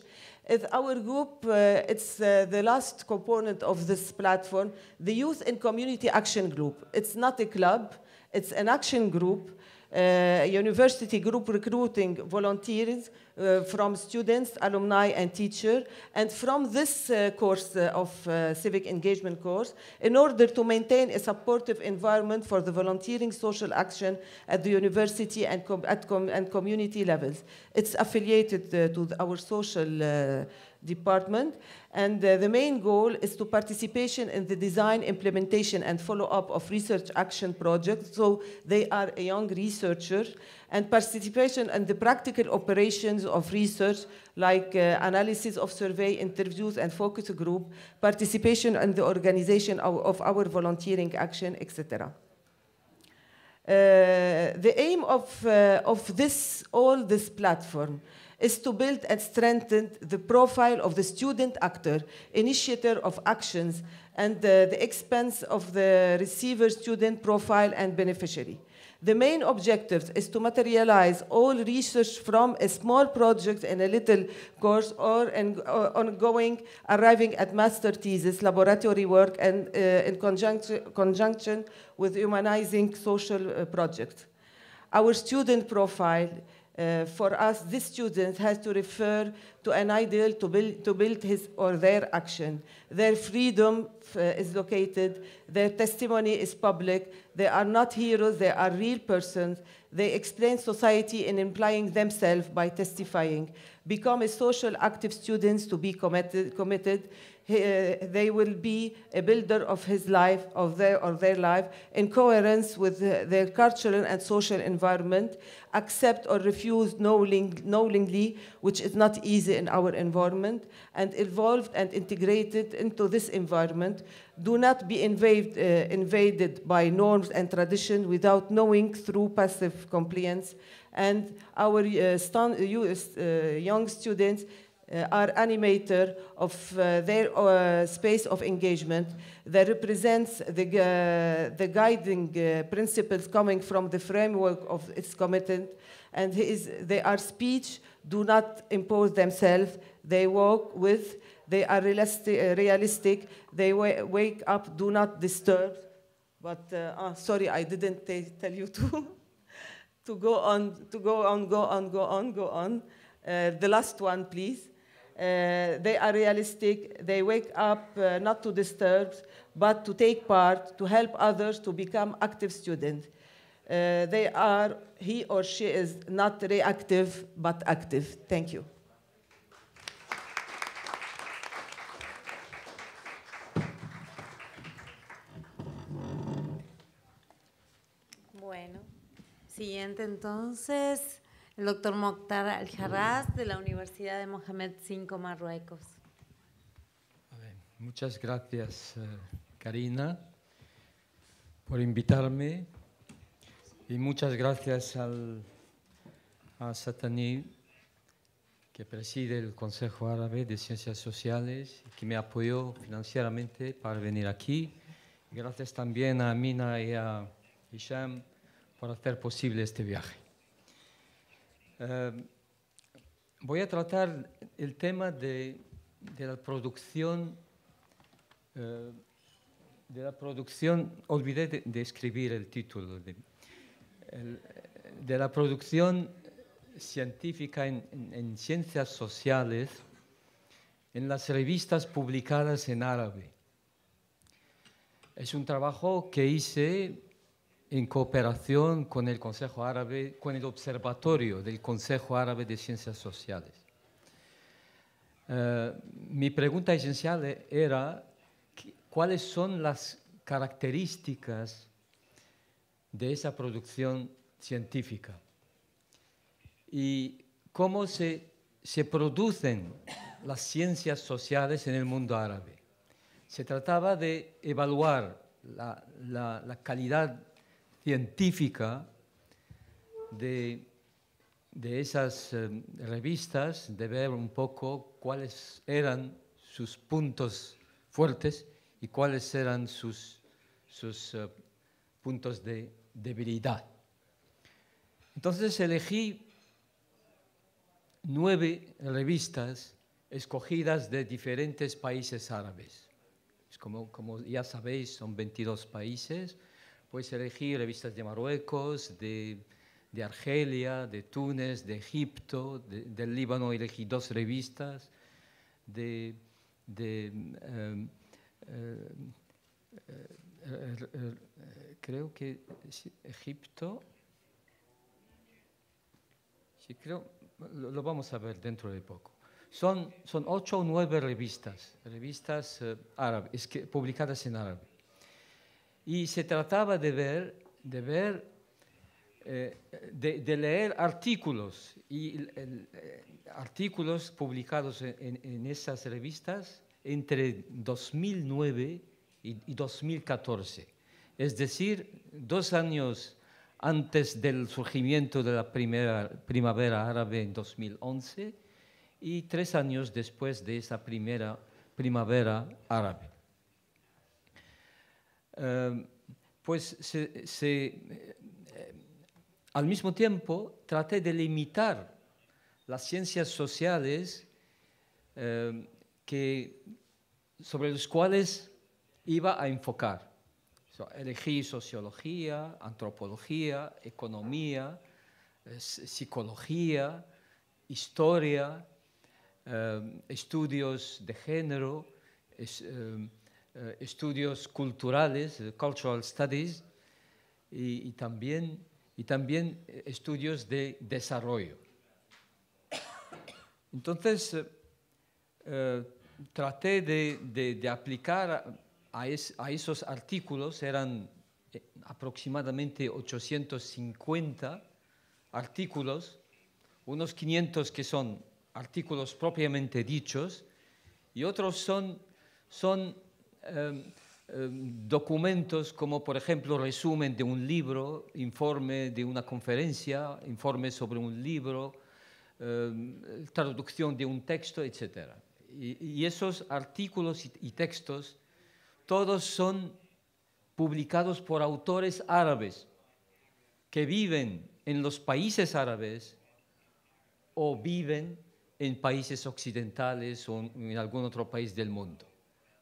is our group, it's the last component of this platform, the Youth and Community Action Group. It's not a club, it's an action group uh, university group recruiting volunteers uh, from students, alumni, and teachers. And from this uh, course of civic engagement course, in order to maintain a supportive environment for the volunteering social action at the university and, com com and community levels. It's affiliated to our social department. And uh, the main goal is to participation in the design, implementation, and follow-up of research action projects. So they are a young researcher. And participation in the practical operations of research, like uh, analysis of survey, interviews, and focus group, participation in the organization of, of our volunteering action, etc. Uh, the aim of, uh, of this, all this platform is to build and strengthen the profile of the student actor, initiator of actions, and uh, the expense of the receiver student profile and beneficiary. The main objective is to materialize all research from a small project in a little course or an uh, ongoing arriving at master thesis, laboratory work, and uh, in conjunction, conjunction with humanizing social uh, projects. Our student profile uh, for us, this student has to refer to an ideal to build, to build his or their action. Their freedom uh, is located, their testimony is public, they are not heroes, they are real persons. They explain society in implying themselves by testifying become a social active students to be committed, committed he, uh, they will be a builder of his life of their or their life in coherence with their cultural and social environment accept or refuse knowing, knowingly which is not easy in our environment and evolved and integrated into this environment do not be uh, invaded by norms and tradition without knowing through passive compliance and our uh, uh, uh, young students are animator of their space of engagement that represents the, the guiding principles coming from the framework of its commitment and his, they are speech do not impose themselves they walk with they are realistic, uh, realistic. they wa wake up do not disturb but uh, oh, sorry i didn't tell you to to go on, to go on, go on, go on, go on. Uh, the last one, please. Uh, they are realistic. They wake up uh, not to disturb, but to take part, to help others to become active students. Uh, they are, he or she is not reactive, but active. Thank you. siguiente entonces, el doctor Mokhtar Al-Jarraz de la Universidad de Mohamed V, Marruecos. muchas gracias, eh, Karina, por invitarme y muchas gracias al, a Satani, que preside el Consejo Árabe de Ciencias Sociales, y que me apoyó financieramente para venir aquí. Gracias también a Mina y a Hisham para hacer posible este viaje. Eh, voy a tratar el tema de, de la producción, eh, de la producción, olvidé de, escribir el título, de, de, la producción científica en ciencias sociales en las revistas publicadas en árabe. Es un trabajo que hice en cooperación con el Consejo Árabe, con el Observatorio del Consejo Árabe de Ciencias Sociales. Eh, mi pregunta esencial e-, era, ¿cuáles son las características de esa producción científica? ¿Y cómo se, se producen las ciencias sociales en el mundo árabe? Se trataba de evaluar la, la, la calidad científica de, esas eh, revistas, de ver un poco cuáles eran sus puntos fuertes y cuáles eran sus, eh, puntos de debilidad. Entonces elegí nueve revistas escogidas de diferentes países árabes. Como, como, ya sabéis, son 22 países, Puedes elegir revistas de Marruecos, de, Argelia, de Túnez, de Egipto, del Líbano elegí dos revistas, de, em, eh, eh, eh, creo que Egipto, sí, creo, lo, vamos a ver dentro de poco. Son, son ocho o nueve revistas, revistas árabes, publicadas en árabe y se trataba de ver, de ver eh, de, leer artículos y eh, artículos publicados en, esas revistas entre 2009 y 2014, es decir, dos años antes del surgimiento de la primera primavera árabe en 2011 y tres años después de esa primera primavera árabe. Em, pues eh, al mismo tiempo traté de limitar las ciencias sociales em, sobre los cuales iba a enfocar. elegí sociología, antropología, economía, eh, psicología, historia, em, estudios de género, eh, estudios culturales, eh, cultural studies, y, también, y también eh, estudios de desarrollo. Entonces, traté de, aplicar a, esos artículos, eran aproximadamente 850 artículos, unos 500 que son artículos propiamente dichos y otros son, son Em, em, documentos como por ejemplo resumen de un libro, informe de una conferencia, informe sobre un libro, em, traducción de un texto, etc. Y, esos artículos y, textos todos son publicados por autores árabes que viven en los países árabes o viven en países occidentales o en algún otro país del mundo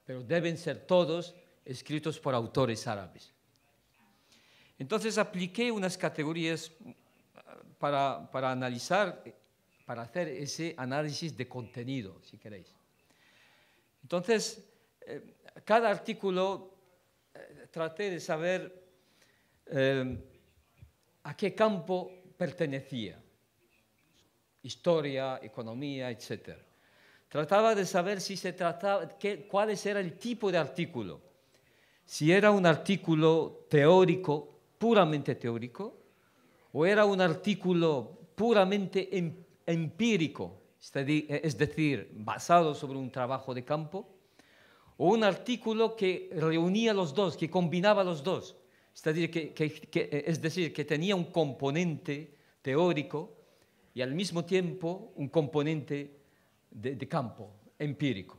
pero deben ser todos escritos por autores árabes. Entonces apliqué unas categorías eh, para, analizar, para hacer ese análisis de contenido, si queréis. Entonces, eh, cada artículo eh, traté de saber a qué campo pertenecía, historia, economía, etc. Trataba de saber si se trataba, qué, era el tipo de artículo. Si era un artículo teórico, puramente teórico, o era un artículo puramente em, empírico, eh, es decir, basado sobre un trabajo de campo, o un artículo que reunía los dos, que combinaba los dos, es decir, que, que, eh, es decir, que tenía un componente teórico y al mismo tiempo un componente de, campo empírico.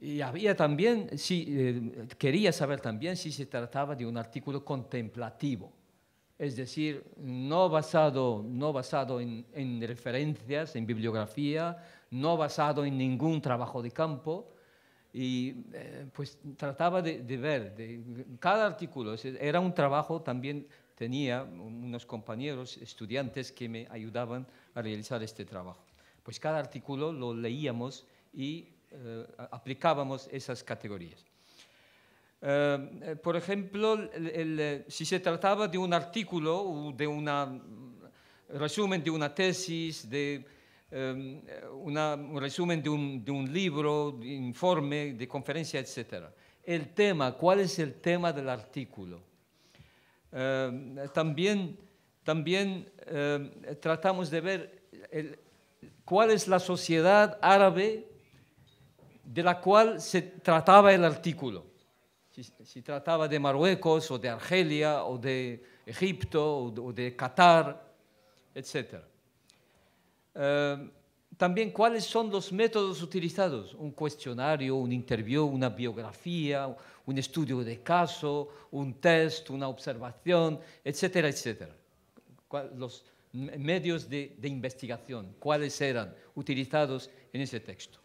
Y había también, si, eh, quería saber también si se trataba de un artículo contemplativo, es decir, no basado, no basado en, referencias, en bibliografía, no basado en ningún trabajo de campo, y eh, pues trataba de, ver cada artículo. Era un trabajo también, tenía unos compañeros, estudiantes que me ayudaban a realizar este trabajo pues cada artículo lo leíamos y eh, aplicábamos esas categorías. Eh, eh, por ejemplo, si se trataba de un artículo de un mm, resumen de una tesis, de em, un resumen de un, de un, libro, de informe, de conferencia, etc. El tema, ¿cuál es el tema del artículo? también también tratamos de ver el, cuál es la sociedad árabe de la cual se trataba el artículo. Si, trataba de Marruecos o de Argelia o de Egipto o de, Qatar, etc. Eh, también cuáles son los métodos utilizados, un cuestionario, un interview, una biografía, un estudio de caso, un test, una observación, etcétera, etcétera medios de, investigación, cuáles eran utilizados en ese texto.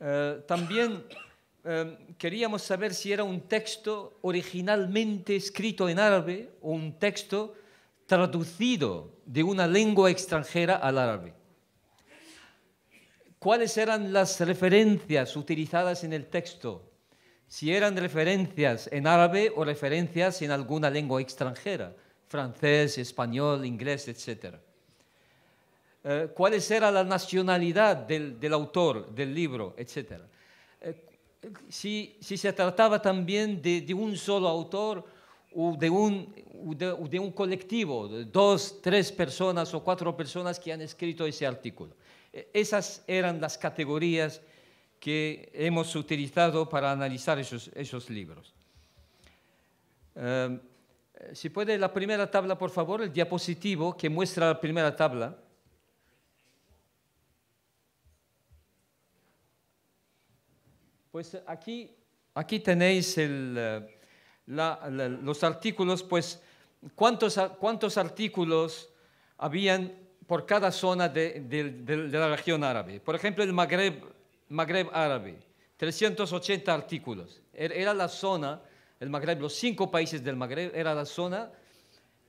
Eh, también em, queríamos saber si era un texto originalmente escrito en árabe o un texto traducido de una lengua extranjera al árabe. ¿Cuáles eran las referencias utilizadas en el texto? Si eran referencias en árabe o referencias en alguna lengua extranjera francés, español, inglés, etc. Eh, ¿Cuál era la nacionalidad del, autor del libro, etc. Eh, si, se trataba también de, un solo autor o de un, de, un colectivo, dos, tres personas o cuatro personas que han escrito ese artículo. E, esas eran las categorías que hemos utilizado para analizar esos, esos libros. Eh, eh, si puede la primera tabla, por favor, el diapositivo que muestra la primera tabla. Pues aquí, aquí tenéis eh, los artículos, pues cuántos, cuántos artículos habían por cada zona de, la región árabe. Por ejemplo, el Magreb, Magreb árabe, 380 artículos. Er, era la zona el Magreb, los cinco países del Magreb, era la zona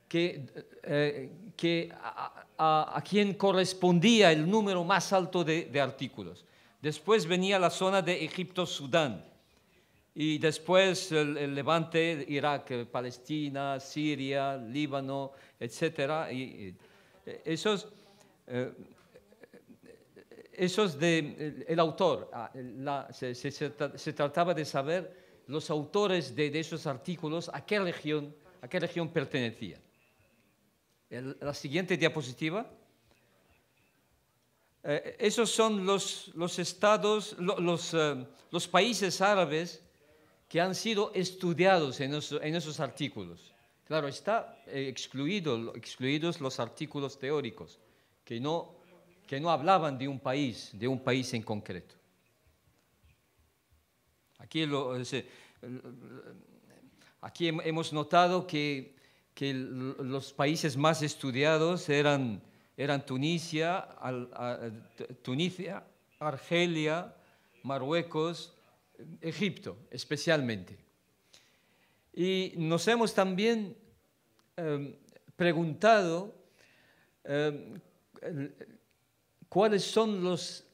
que, eh, a, quien correspondía el número más alto de, artículos. Después venía la zona de Egipto-Sudán. Y después el, levante, Irak, eh, Palestina, Siria, Líbano, etc. Y, eh, esos, esos de, el, autor, ah, se, trataba de saber los autores de, esos artículos a qué región, a qué región pertenecían. la siguiente diapositiva. Eh, esos son los, los estados, los, eh, los, países árabes que han sido estudiados en, esos artículos. Claro, están eh, excluidos los artículos teóricos, que no, que no hablaban de un país, de un país en concreto. Aquí, hemos notado que, los países más estudiados eran, eran Tunisia, Tunisia, Argelia, Marruecos, Egipto especialmente. Y nos hemos también em, preguntado em, cuáles son los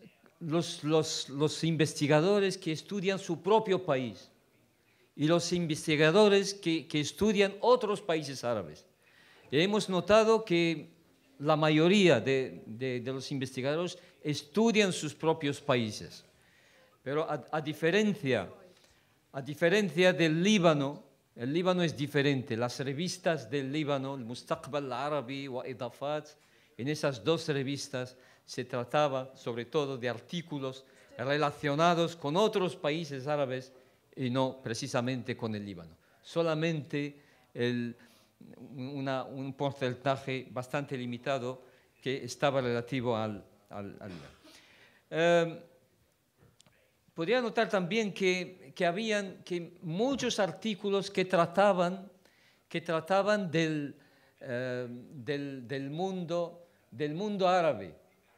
los, investigadores que estudian su propio país y los investigadores que, estudian otros países árabes. hemos notado que la mayoría de, los investigadores estudian sus propios países. Pero a, diferencia, a diferencia del Líbano, el Líbano es diferente. Las revistas del Líbano, el Mustaqbal Arabi o Idafat, en esas dos revistas se trataba sobre todo de artículos relacionados con otros países árabes y no precisamente con el Líbano. Solamente un porcentaje bastante limitado que estaba relativo al, Líbano. Em, podría notar también que, había habían muchos artículos que trataban, que trataban del, em, del, mundo, del mundo árabe,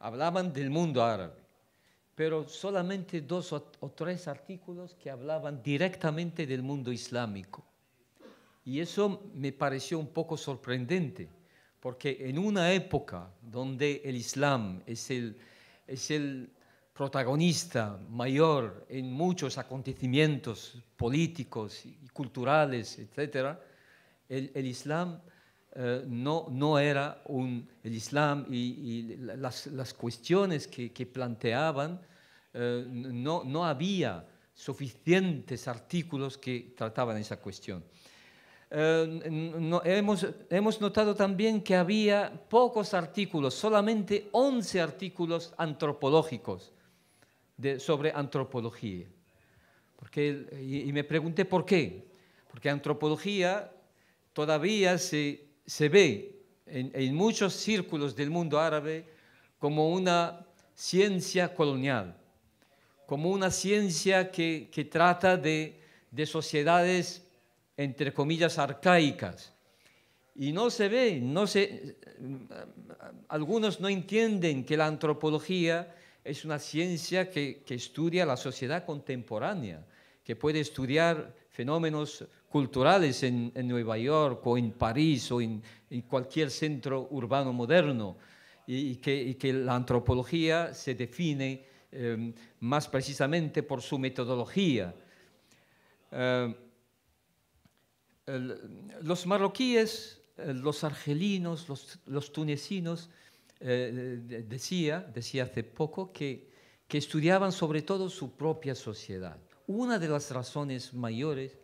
hablaban del mundo árabe, pero solamente dos o tres artículos que hablaban directamente del mundo islámico. Y eso me pareció un poco sorprendente, porque en una época donde el Islam es el, es el protagonista mayor en muchos acontecimientos políticos y culturales, etc., el Islam eh, no, no era un, el Islam y, las, cuestiones que, planteaban, eh, no, no había suficientes artículos que trataban esa cuestión. Eh, hemos, hemos, notado también que había pocos artículos, solamente 11 artículos antropológicos de, sobre antropología. Porque, y, me pregunté por qué. Porque antropología todavía se se ve en, muchos círculos del mundo árabe como una ciencia colonial, como una ciencia que, trata de, sociedades entre comillas arcaicas, y no se ve, no se, algunos no entienden que la antropología es una ciencia que, que, estudia la sociedad contemporánea, que puede estudiar fenómenos culturales en, Nueva York o en París o en, cualquier centro urbano moderno y, que, la antropología se define em, más precisamente por su metodología. Em, los marroquíes, eh, los argelinos, los, tunecinos, eh, decía, decía hace poco que, que estudiaban sobre todo su propia sociedad. Una de las razones mayores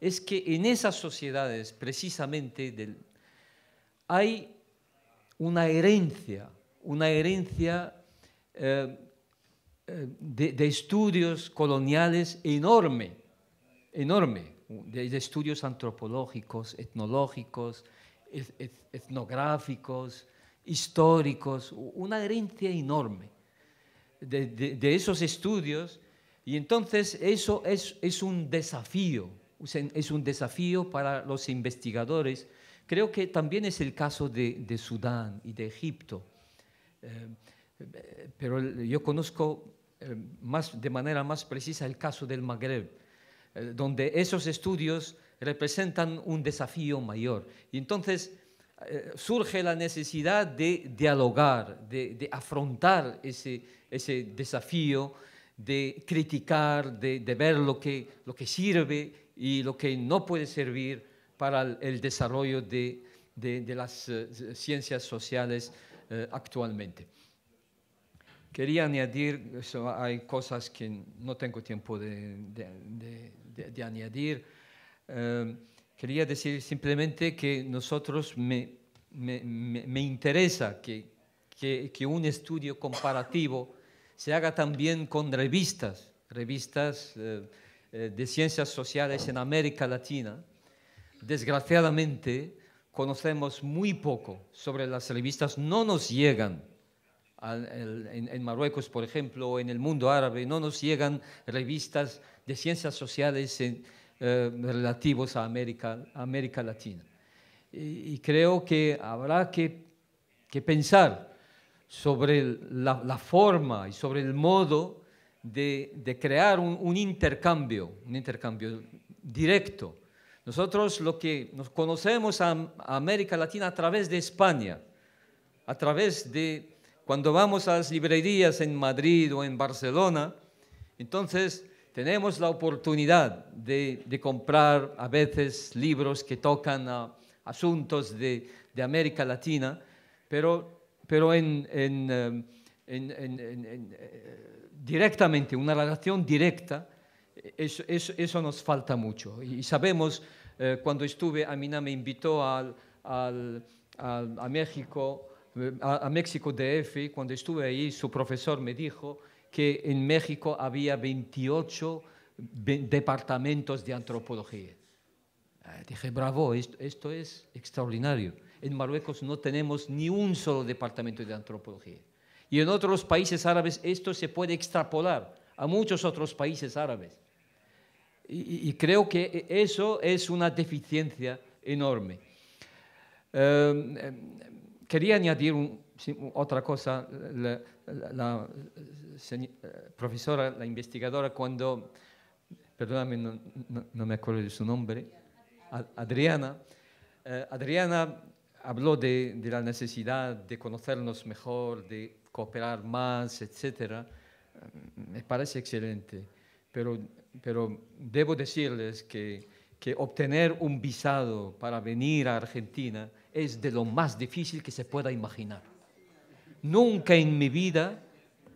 es que en esas sociedades, precisamente, hay una herencia, una herencia eh, eh, de, estudios coloniales enorme, enorme, de, estudios antropológicos, etnológicos, etnográficos, históricos, una herencia enorme de, esos estudios. Y entonces eso es un desafío es un desafío para los investigadores. Creo que también es el caso de, Sudán y de Egipto. Eh, eh, pero yo conozco eh, más, de manera más precisa el caso del Magreb, donde esos estudios representan un desafío mayor. Y entonces surge la necesidad de dialogar, de, afrontar ese, desafío de criticar, de, ver lo que, lo que sirve y lo que no puede servir para el desarrollo de, las eh, ciencias sociales eh, actualmente. Quería añadir, hay cosas que no tengo tiempo de, añadir. Eh, quería decir simplemente que nosotros me, interesa que, que, un estudio comparativo se haga también con revistas, revistas eh, de ciencias sociales en América Latina, desgraciadamente conocemos muy poco sobre las revistas, no nos llegan. En Marruecos, por ejemplo, o en el mundo árabe, no nos llegan revistas de ciencias sociales en, eh, relativos a América, América Latina. Y, creo que habrá que, pensar sobre la, forma y sobre el modo de, crear un, intercambio, un intercambio directo. Nosotros lo que nos conocemos a, América Latina a través de España, a través de cuando vamos a las librerías en Madrid o en Barcelona, entonces tenemos la oportunidad de, comprar a veces libros que tocan asuntos de, América Latina, pero, pero en em, eh, directamente, una relación directa, eso, nos falta mucho. Y sabemos, eh, cuando estuve, Amina me invitó a México, eh, a, México DF, cuando estuve ahí, su profesor me dijo que en México había 28 departamentos de antropología. Ah, dije, bravo, esto, es extraordinario. En Marruecos no tenemos ni un solo departamento de antropología. Y en otros países árabes esto se puede extrapolar a muchos otros países árabes. Y, creo que eso es una deficiencia enorme. Em, em, quería añadir otra cosa. La, eh, profesora, la investigadora, cuando, perdóname, no, me acuerdo de su nombre, Adriana, eh, Adriana habló de, de, la necesidad de conocernos mejor, de cooperar más, etcétera, mm, me parece excelente. Pero, pero debo decirles que, que obtener un visado para venir a Argentina es de lo más difícil que se pueda imaginar. Nunca en mi vida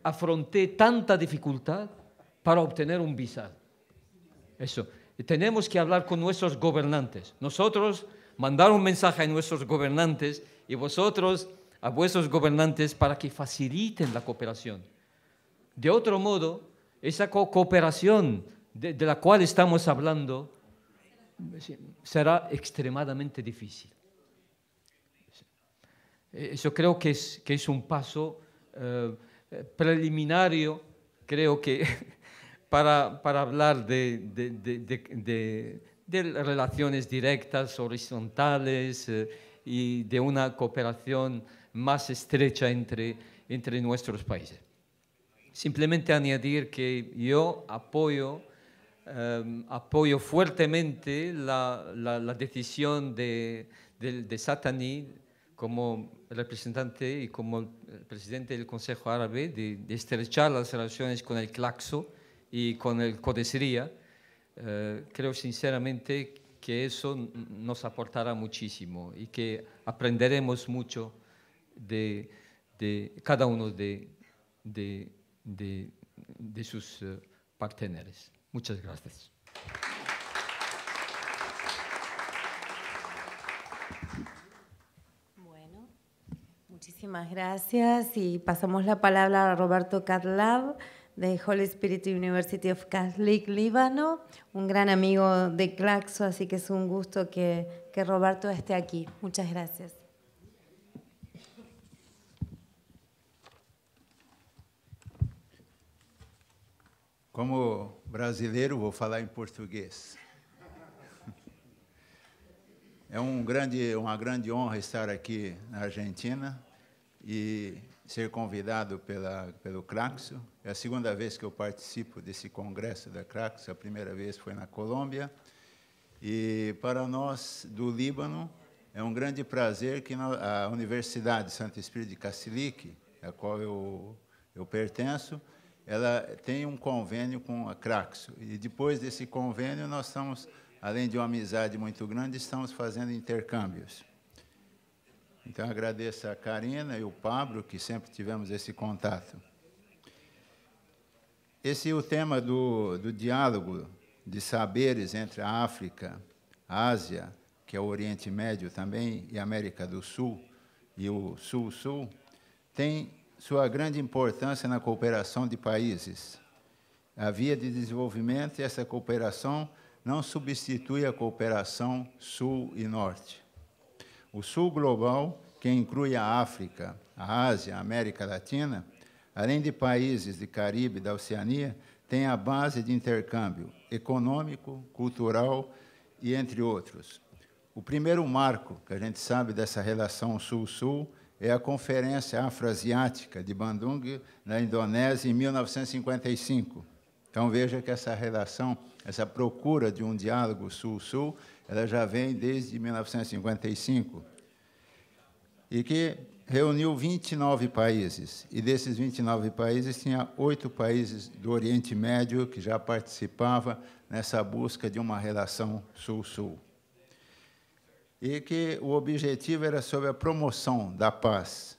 afronté tanta dificultad para obtener un visado. Eso. Tenemos que hablar con nuestros gobernantes. Nosotros mandar un mensaje a nuestros gobernantes y vosotros a vuestros gobernantes para que faciliten la cooperación. De otro modo, esa cooperación de, la cual estamos hablando será extremadamente difícil. Eso creo que es, que es un paso eh, preliminario, creo que, para, hablar de, relaciones directas, horizontales eh, y de una cooperación más estrecha entre, entre nuestros países. Simplemente añadir que yo apoyo, em, apoyo fuertemente la, la, decisión de, de, Satani como representante y como presidente del Consejo Árabe de, estrechar las relaciones con el Claxo y con el Codecería. Eh, creo sinceramente que eso nos aportará muchísimo y que aprenderemos mucho de, cada uno de, sus uh, Muchas gracias. Bueno, muchísimas gracias y pasamos la palabra a Roberto Carlab de Holy Spirit University of Catholic Líbano, un gran amigo de Claxo, así que es un gusto que Roberto esté aquí. Muchas gracias. Como brasileiro, vou falar em português. É um grande, uma grande honra estar aqui na Argentina e ser convidado pela, pelo Craxo. É a segunda vez que eu participo desse congresso da Craxo, a primeira vez foi na Colômbia. E para nós do Líbano, é um grande prazer que a Universidade Santo Espírito de Castelique, a qual eu, eu pertenço, ela tem um convênio com a Craxo. E depois desse convênio, nós estamos, além de uma amizade muito grande, estamos fazendo intercâmbios. Então, agradeço a Karina e o Pablo, que sempre tivemos esse contato. Esse é o tema do, do diálogo de saberes entre a África, a Ásia, que é o Oriente Médio também, e a América do Sul, e o Sul-Sul, tem sua grande importância na cooperação de países. A via de desenvolvimento e essa cooperação não substitui a cooperação sul e norte. O sul global, que inclui a África, a Ásia, a América Latina, além de países do Caribe e da Oceania, tem a base de intercâmbio econômico, cultural e entre outros. O primeiro marco que a gente sabe dessa relação sul-sul é a Conferência Afroasiática de Bandung, na Indonésia, em 1955. Então, veja que essa relação, essa procura de um diálogo sul-sul, ela já vem desde 1955, e que reuniu 29 países, e desses 29 países, tinha oito países do Oriente Médio que já participava nessa busca de uma relação sul-sul e que o objetivo era sobre a promoção da paz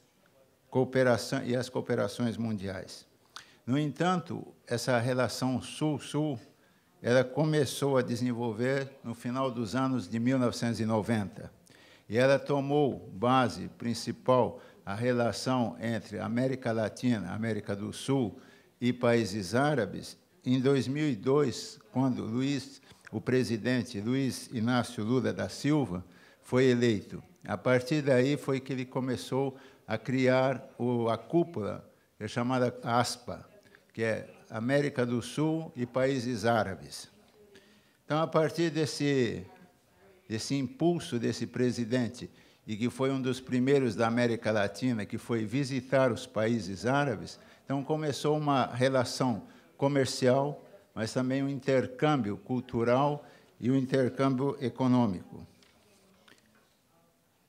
cooperação e as cooperações mundiais. No entanto, essa relação Sul-Sul ela começou a desenvolver no final dos anos de 1990 e ela tomou base principal a relação entre América Latina, América do Sul e países árabes. Em 2002, quando Luiz, o presidente Luiz Inácio Lula da Silva foi eleito. A partir daí foi que ele começou a criar o, a cúpula, que é chamada ASPA, que é América do Sul e Países Árabes. Então, a partir desse, desse impulso desse presidente, e que foi um dos primeiros da América Latina que foi visitar os países árabes, então começou uma relação comercial, mas também um intercâmbio cultural e um intercâmbio econômico.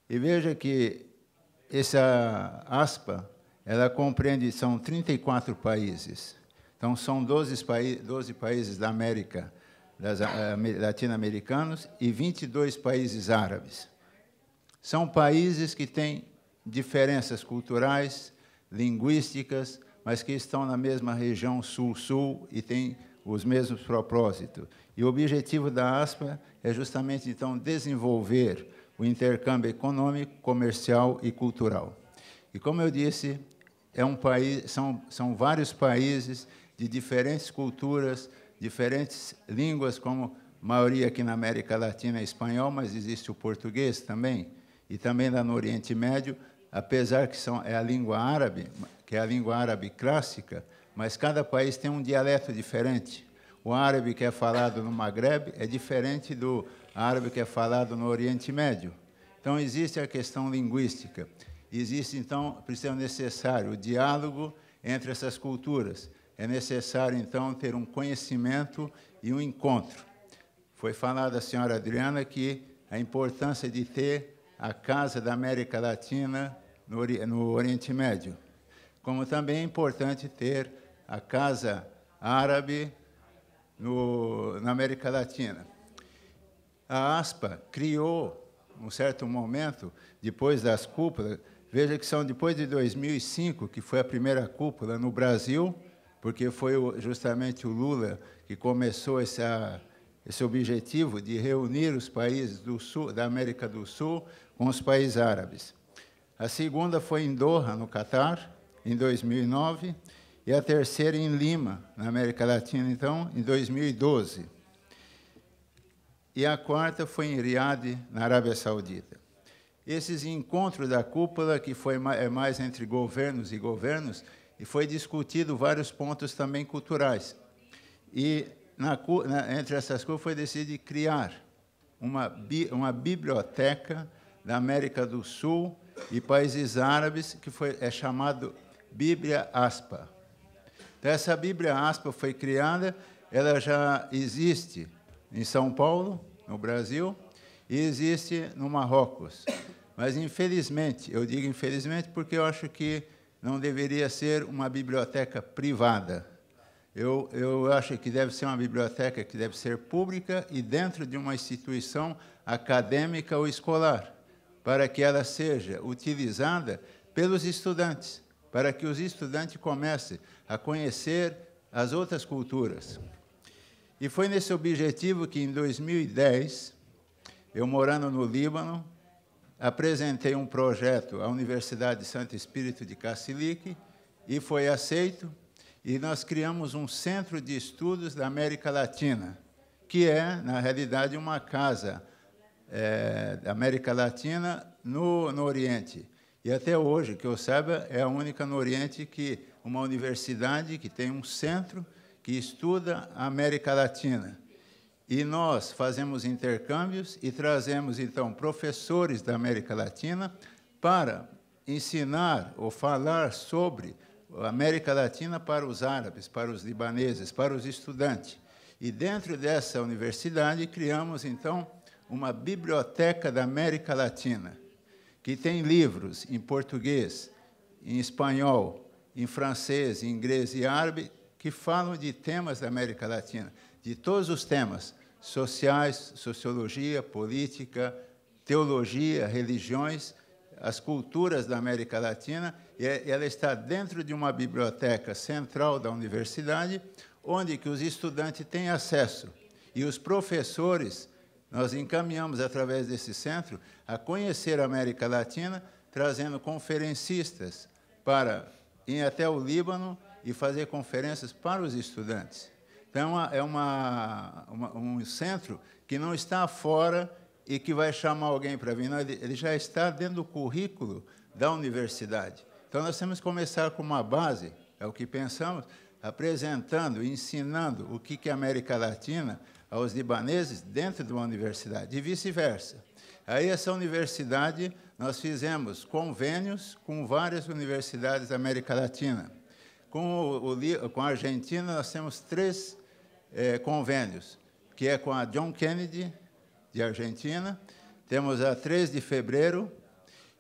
E veja que essa aspa, ela compreende, são 34 países. Então, são 12, paí 12 países da América, eh, latino-americanos, e 22 países árabes. São países que têm diferenças culturais, linguísticas, mas que estão na mesma região sul-sul e têm os mesmos propósitos. E o objetivo da ASPA é justamente, então, desenvolver o intercâmbio econômico, comercial e cultural. E como eu disse, é um país, são, são vários países de diferentes culturas, diferentes línguas, como a maioria aqui na América Latina é espanhol, mas existe o português também, e também lá no Oriente Médio, apesar que são, é a língua árabe, que é a língua árabe clássica, mas cada país tem um dialeto diferente. O árabe que é falado no Maghreb é diferente do árabe que é falado no Oriente Médio. Então, existe a questão linguística. Existe, então, precisa necessário o diálogo entre essas culturas. É necessário, então, ter um conhecimento e um encontro. Foi falado a senhora Adriana que a importância de ter a Casa da América Latina no, Oriente Médio, como também é importante ter a Casa Árabe no, na América Latina. A ASPA criou, um certo momento, depois das cúpulas, veja que são depois de 2005, que foi a primeira cúpula no Brasil, porque foi justamente o Lula que começou esse objetivo de reunir os países do sul, da América do Sul com os países árabes. A segunda foi em Doha, no Catar, em 2009, e a terceira em Lima, na América Latina, então, em 2012 e a quarta foi em Riad, na Arábia Saudita. Esses encontros da cúpula, que foi é mais entre governos e governos, e foi discutido vários pontos também culturais. E na, na, entre essas coisas foi decidido criar uma, bi, uma biblioteca da América do Sul e países árabes, que foi, é chamado Bíblia Aspa. Então, essa Bíblia Aspa foi criada, ela já existe em São Paulo, no Brasil, e existe no Marrocos. Mas, infelizmente, eu digo infelizmente porque eu acho que não deveria ser uma biblioteca privada. Eu, eu acho que deve ser uma biblioteca que deve ser pública e dentro de uma instituição acadêmica ou escolar, para que ela seja utilizada pelos estudantes, para que os estudantes comecem a conhecer as outras culturas. E foi nesse objetivo que, em 2010, eu morando no Líbano, apresentei um projeto à Universidade Santo Espírito de Cassilique e foi aceito. E nós criamos um centro de estudos da América Latina, que é, na realidade, uma casa é, da América Latina no, no Oriente. E até hoje, que eu saiba, é a única no Oriente que uma universidade que tem um centro que estuda a América Latina. E nós fazemos intercâmbios e trazemos, então, professores da América Latina para ensinar ou falar sobre a América Latina para os árabes, para os libaneses, para os estudantes. E dentro dessa universidade criamos, então, uma biblioteca da América Latina, que tem livros em português, em espanhol, em francês, em inglês e árabe, que falam de temas da América Latina, de todos os temas, sociais, sociologia, política, teologia, religiões, as culturas da América Latina, e é, ela está dentro de uma biblioteca central da universidade, onde que os estudantes têm acesso. E os professores, nós encaminhamos através desse centro a conhecer a América Latina, trazendo conferencistas para ir até o Líbano e fazer conferências para os estudantes. Então, é, é uma, uma, um centro que não está fora e que vai chamar alguém para vir. Não, ele já está dentro do currículo da universidade. Então, nós temos que começar com uma base, é o que pensamos, apresentando, ensinando o que é América Latina aos libaneses dentro de uma universidade e vice-versa. Aí, essa universidade, nós fizemos convênios com várias universidades da América Latina. Com, o, com a Argentina, nós temos três é, convênios, que é com a John Kennedy, de Argentina, temos a 3 de fevereiro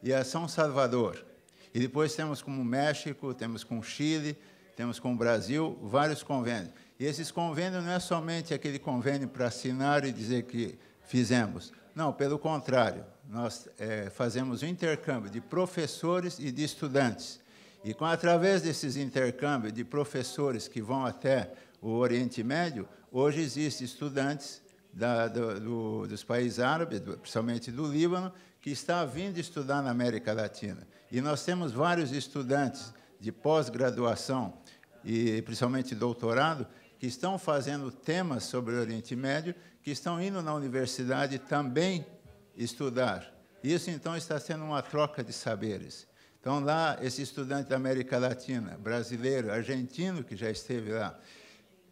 e a São Salvador. E depois temos com o México, temos com o Chile, temos com o Brasil, vários convênios. E esses convênios não é somente aquele convênio para assinar e dizer que fizemos. Não, pelo contrário, nós é, fazemos o intercâmbio de professores e de estudantes. E com, através desses intercâmbios de professores que vão até o Oriente Médio, hoje existem estudantes da, do, do, dos países árabes, principalmente do Líbano, que está vindo estudar na América Latina. E nós temos vários estudantes de pós-graduação e principalmente doutorado que estão fazendo temas sobre o Oriente Médio, que estão indo na universidade também estudar. Isso então está sendo uma troca de saberes. Então, lá, esse estudante da América Latina, brasileiro, argentino, que já esteve lá,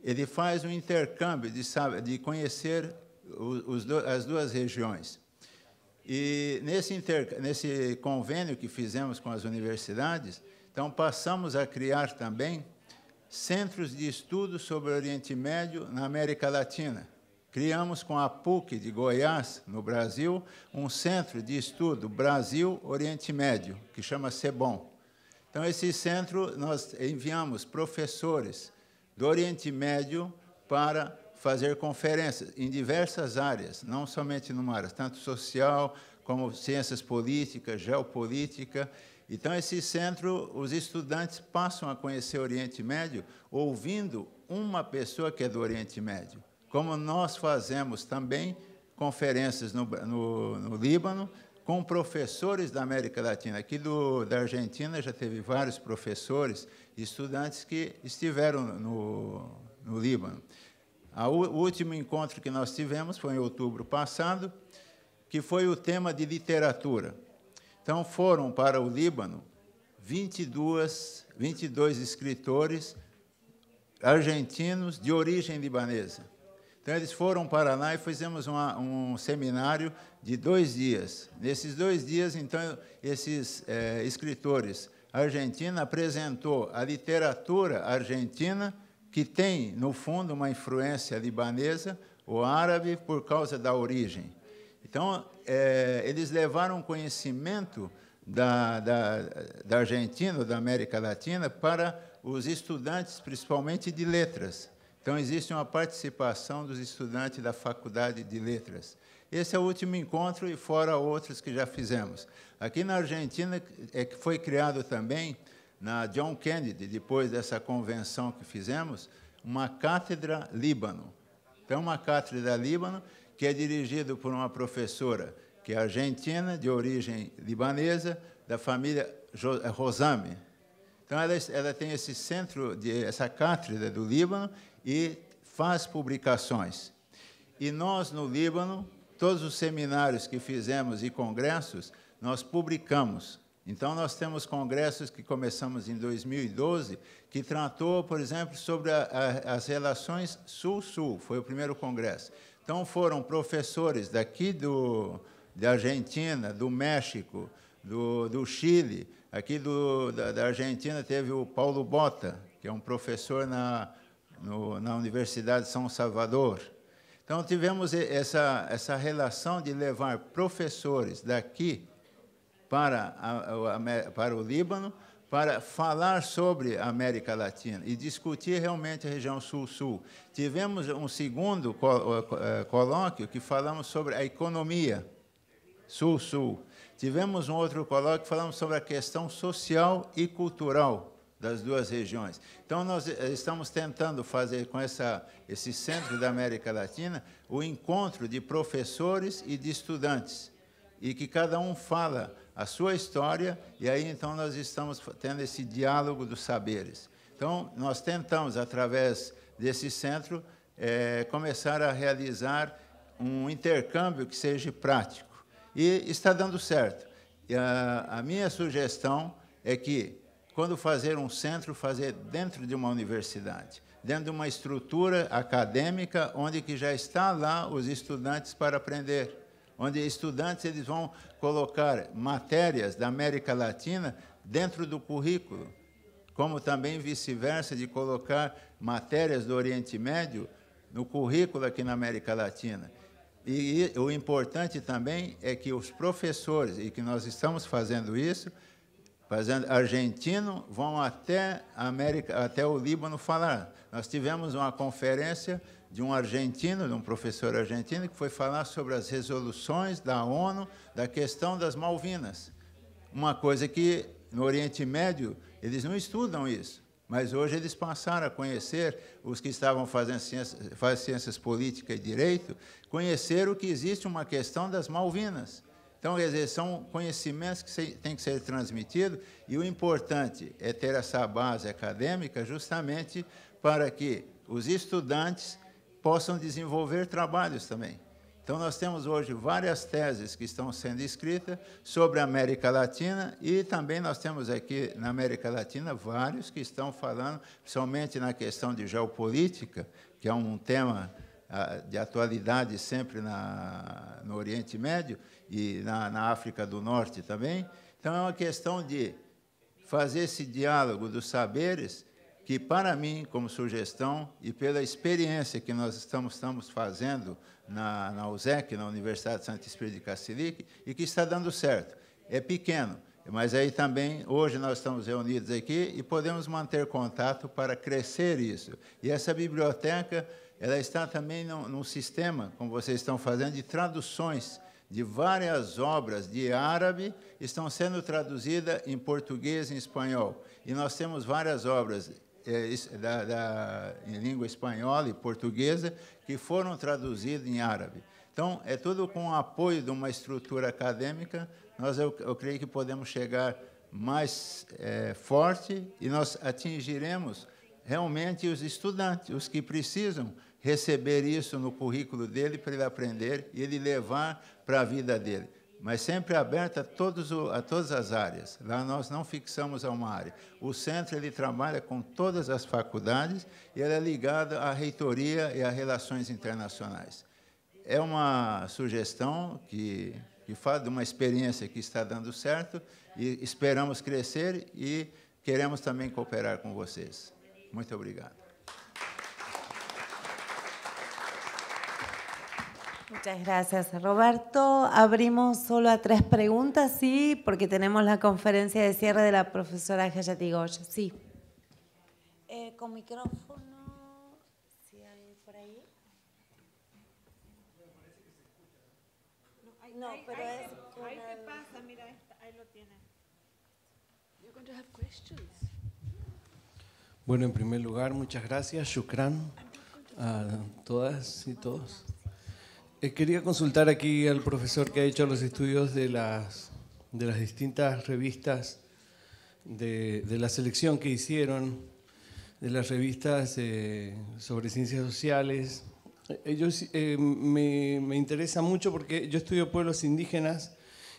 ele faz um intercâmbio de, sabe, de conhecer os, os, as duas regiões. E nesse, inter, nesse convênio que fizemos com as universidades, então passamos a criar também centros de estudo sobre o Oriente Médio na América Latina criamos com a PUC de Goiás, no Brasil, um centro de estudo Brasil-Oriente Médio, que chama CEBOM. Então, esse centro, nós enviamos professores do Oriente Médio para fazer conferências em diversas áreas, não somente numa área, tanto social como ciências políticas, geopolítica. Então, esse centro, os estudantes passam a conhecer o Oriente Médio ouvindo uma pessoa que é do Oriente Médio como nós fazemos também conferências no, no, no Líbano com professores da América Latina. Aqui do, da Argentina já teve vários professores e estudantes que estiveram no, no Líbano. A, o último encontro que nós tivemos foi em outubro passado, que foi o tema de literatura. Então foram para o Líbano 22, 22 escritores argentinos de origem libanesa. Então, eles foram para lá e fizemos uma, um seminário de dois dias. Nesses dois dias, então, esses é, escritores argentinos apresentou a literatura argentina, que tem, no fundo, uma influência libanesa ou árabe por causa da origem. Então, é, eles levaram conhecimento da, da, da Argentina, da América Latina, para os estudantes, principalmente de letras. Então, existe uma participação dos estudantes da Faculdade de Letras. Esse é o último encontro e fora outros que já fizemos. Aqui na Argentina é que foi criado também, na John Kennedy, depois dessa convenção que fizemos, uma cátedra Líbano. Então, uma cátedra Líbano que é dirigida por uma professora que é argentina, de origem libanesa, da família Rosame, então, ela, ela tem esse centro, de, essa cátedra do Líbano e faz publicações. E nós, no Líbano, todos os seminários que fizemos e congressos, nós publicamos. Então, nós temos congressos que começamos em 2012, que tratou, por exemplo, sobre a, a, as relações Sul-Sul, foi o primeiro congresso. Então, foram professores daqui do, da Argentina, do México, do, do Chile, Aqui do, da, da, Argentina teve o Paulo Bota, que é um professor na, no, na Universidade de São Salvador. Então, tivemos essa, essa relação de levar professores daqui para, a, a, para o Líbano para falar sobre a América Latina e discutir realmente a região Sul-Sul. Tivemos um segundo é, colóquio que falamos sobre a economia Sul-Sul. Tivemos um outro colóquio que falamos sobre a questão social e cultural das duas regiões. Então, nós eh, estamos tentando fazer com essa, esse centro da América Latina o encontro de professores e de estudantes, e que cada um fala a sua história, e aí então nós estamos tendo esse diálogo dos saberes. Então, nós tentamos, através desse centro, é, começar a realizar um intercâmbio que seja prático e está dando certo. A, a minha sugestão é que, quando fazer um centro, fazer dentro de uma universidade, dentro de uma estrutura acadêmica onde que já está lá os estudantes para aprender, onde estudantes eles vão colocar matérias da América Latina dentro do currículo, como também vice-versa de colocar matérias do Oriente Médio no currículo aqui na América Latina. E, e o importante também é que os professores, e que nós estamos fazendo isso, fazendo argentino, vão até América, até o Líbano falar. Nós tivemos uma conferência de um argentino, de um professor argentino, que foi falar sobre as resoluções da ONU da questão das Malvinas. Uma coisa que no Oriente Médio eles não estudam isso. Mas hoje eles passaram a conhecer, os que estavam fazendo ciências, faz ciências política e direito, conheceram que existe uma questão das Malvinas. Então, quer dizer, são conhecimentos que têm que ser transmitidos, e o importante é ter essa base acadêmica justamente para que os estudantes possam desenvolver trabalhos também. Então, nós temos hoje várias teses que estão sendo escritas sobre a América Latina e também nós temos aqui na América Latina vários que estão falando, principalmente na questão de geopolítica, que é um tema ah, de atualidade sempre na, no Oriente Médio e na, na África do Norte também. Então, é uma questão de fazer esse diálogo dos saberes que, para mim, como sugestão, e pela experiência que nós estamos, estamos fazendo na, na USEC, na Universidade Santo Espírito de Castilique, e que está dando certo. É pequeno, mas aí também, hoje nós estamos reunidos aqui e podemos manter contato para crescer isso. E essa biblioteca ela está também num, num sistema, como vocês estão fazendo, de traduções de várias obras de árabe estão sendo traduzidas em português e em espanhol. E nós temos várias obras eh, da, da, em língua espanhola e portuguesa que foram traduzidos em árabe. Então, é tudo com o apoio de uma estrutura acadêmica, nós, eu, eu creio que podemos chegar mais é, forte e nós atingiremos realmente os estudantes, os que precisam receber isso no currículo dele para ele aprender e ele levar para a vida dele mas sempre aberta a, todos, a todas as áreas. Lá nós não fixamos a uma área. O centro ele trabalha com todas as faculdades e ele é ligado à reitoria e a relações internacionais. É uma sugestão que, que fala de uma experiência que está dando certo e esperamos crescer e queremos também cooperar com vocês. Muito obrigado. Muchas gracias, Roberto. Abrimos solo a tres preguntas, sí, porque tenemos la conferencia de cierre de la profesora Hayati Goya. Sí. Eh, con micrófono, si hay por ahí. No, pero es Ahí pasa, mira, ahí lo tienes. Bueno, en primer lugar, muchas gracias, Shukran, a todas y todos. Eh, quería consultar aquí al profesor que ha hecho los estudios de las, de las distintas revistas de, la selección que hicieron, de las revistas eh, sobre ciencias sociales. Ellos, eh, me, me interesa mucho porque yo estudio pueblos indígenas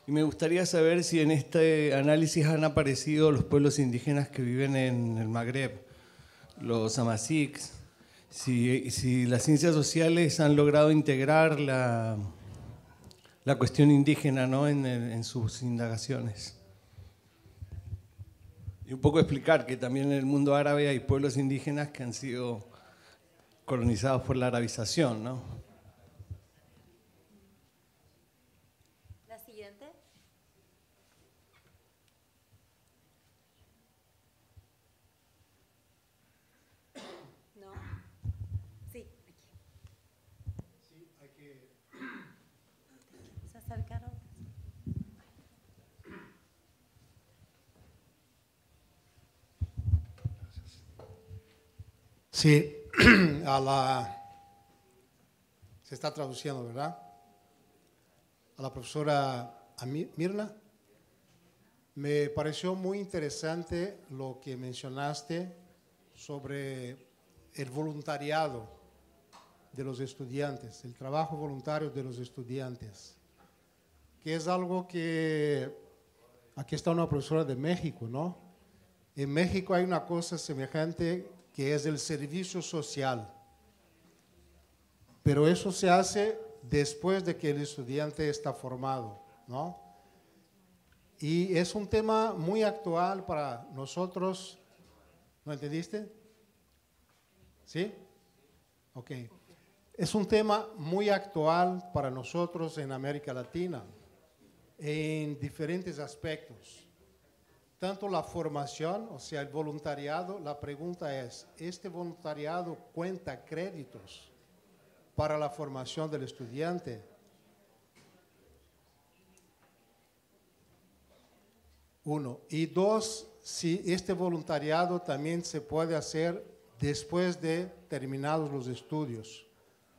y me gustaría saber si en este análisis han aparecido los pueblos indígenas que viven en el Magreb, los amasics, si, las ciencias sociales han logrado integrar la, cuestión indígena ¿no? en, en, sus indagaciones. Y un poco explicar que también en el mundo árabe hay pueblos indígenas que han sido colonizados por la arabización, ¿no? a la. Se está traduciendo, ¿verdad? A la profesora Mirna. Me pareció muy interesante lo que mencionaste sobre el voluntariado de los estudiantes, el trabajo voluntario de los estudiantes, que es algo que aquí está una profesora de México, ¿no? En México hay una cosa semejante que es el servicio social. Pero eso se hace después de que el estudiante está formado, ¿no? Y es un tema muy actual para nosotros. ¿No entendiste? ¿Sí? Ok. Es un tema muy actual para nosotros en América Latina, en diferentes aspectos tanto la formación, o sea, el voluntariado, la pregunta es, ¿este voluntariado cuenta créditos para la formación del estudiante? Uno. Y dos, si este voluntariado también se puede hacer después de terminados los estudios.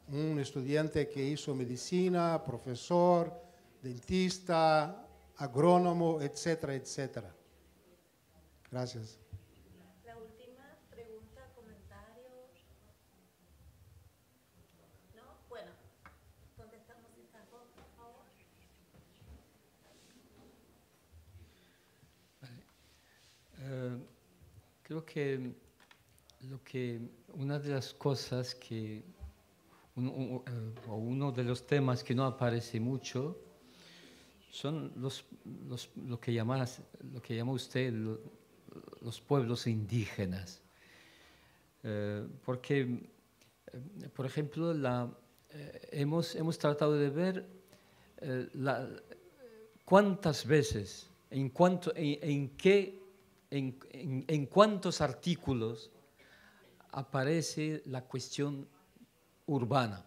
Un estudiante que hizo medicina, profesor, dentista, agrónomo, etcétera, etcétera. Gracias. La última pregunta, comentarios. ¿No? Bueno, contestamos estamos esta por favor? Eh, creo que lo que una de las cosas que eh, o uno de los temas que no aparece mucho son los, los lo que llamas, lo que llama usted los pueblos indígenas. Eh, porque, eh, por ejemplo, la, eh, hemos, hemos, tratado de ver cuántas veces, en, cuánto, en, qué, en, cuántos artículos aparece la cuestión urbana.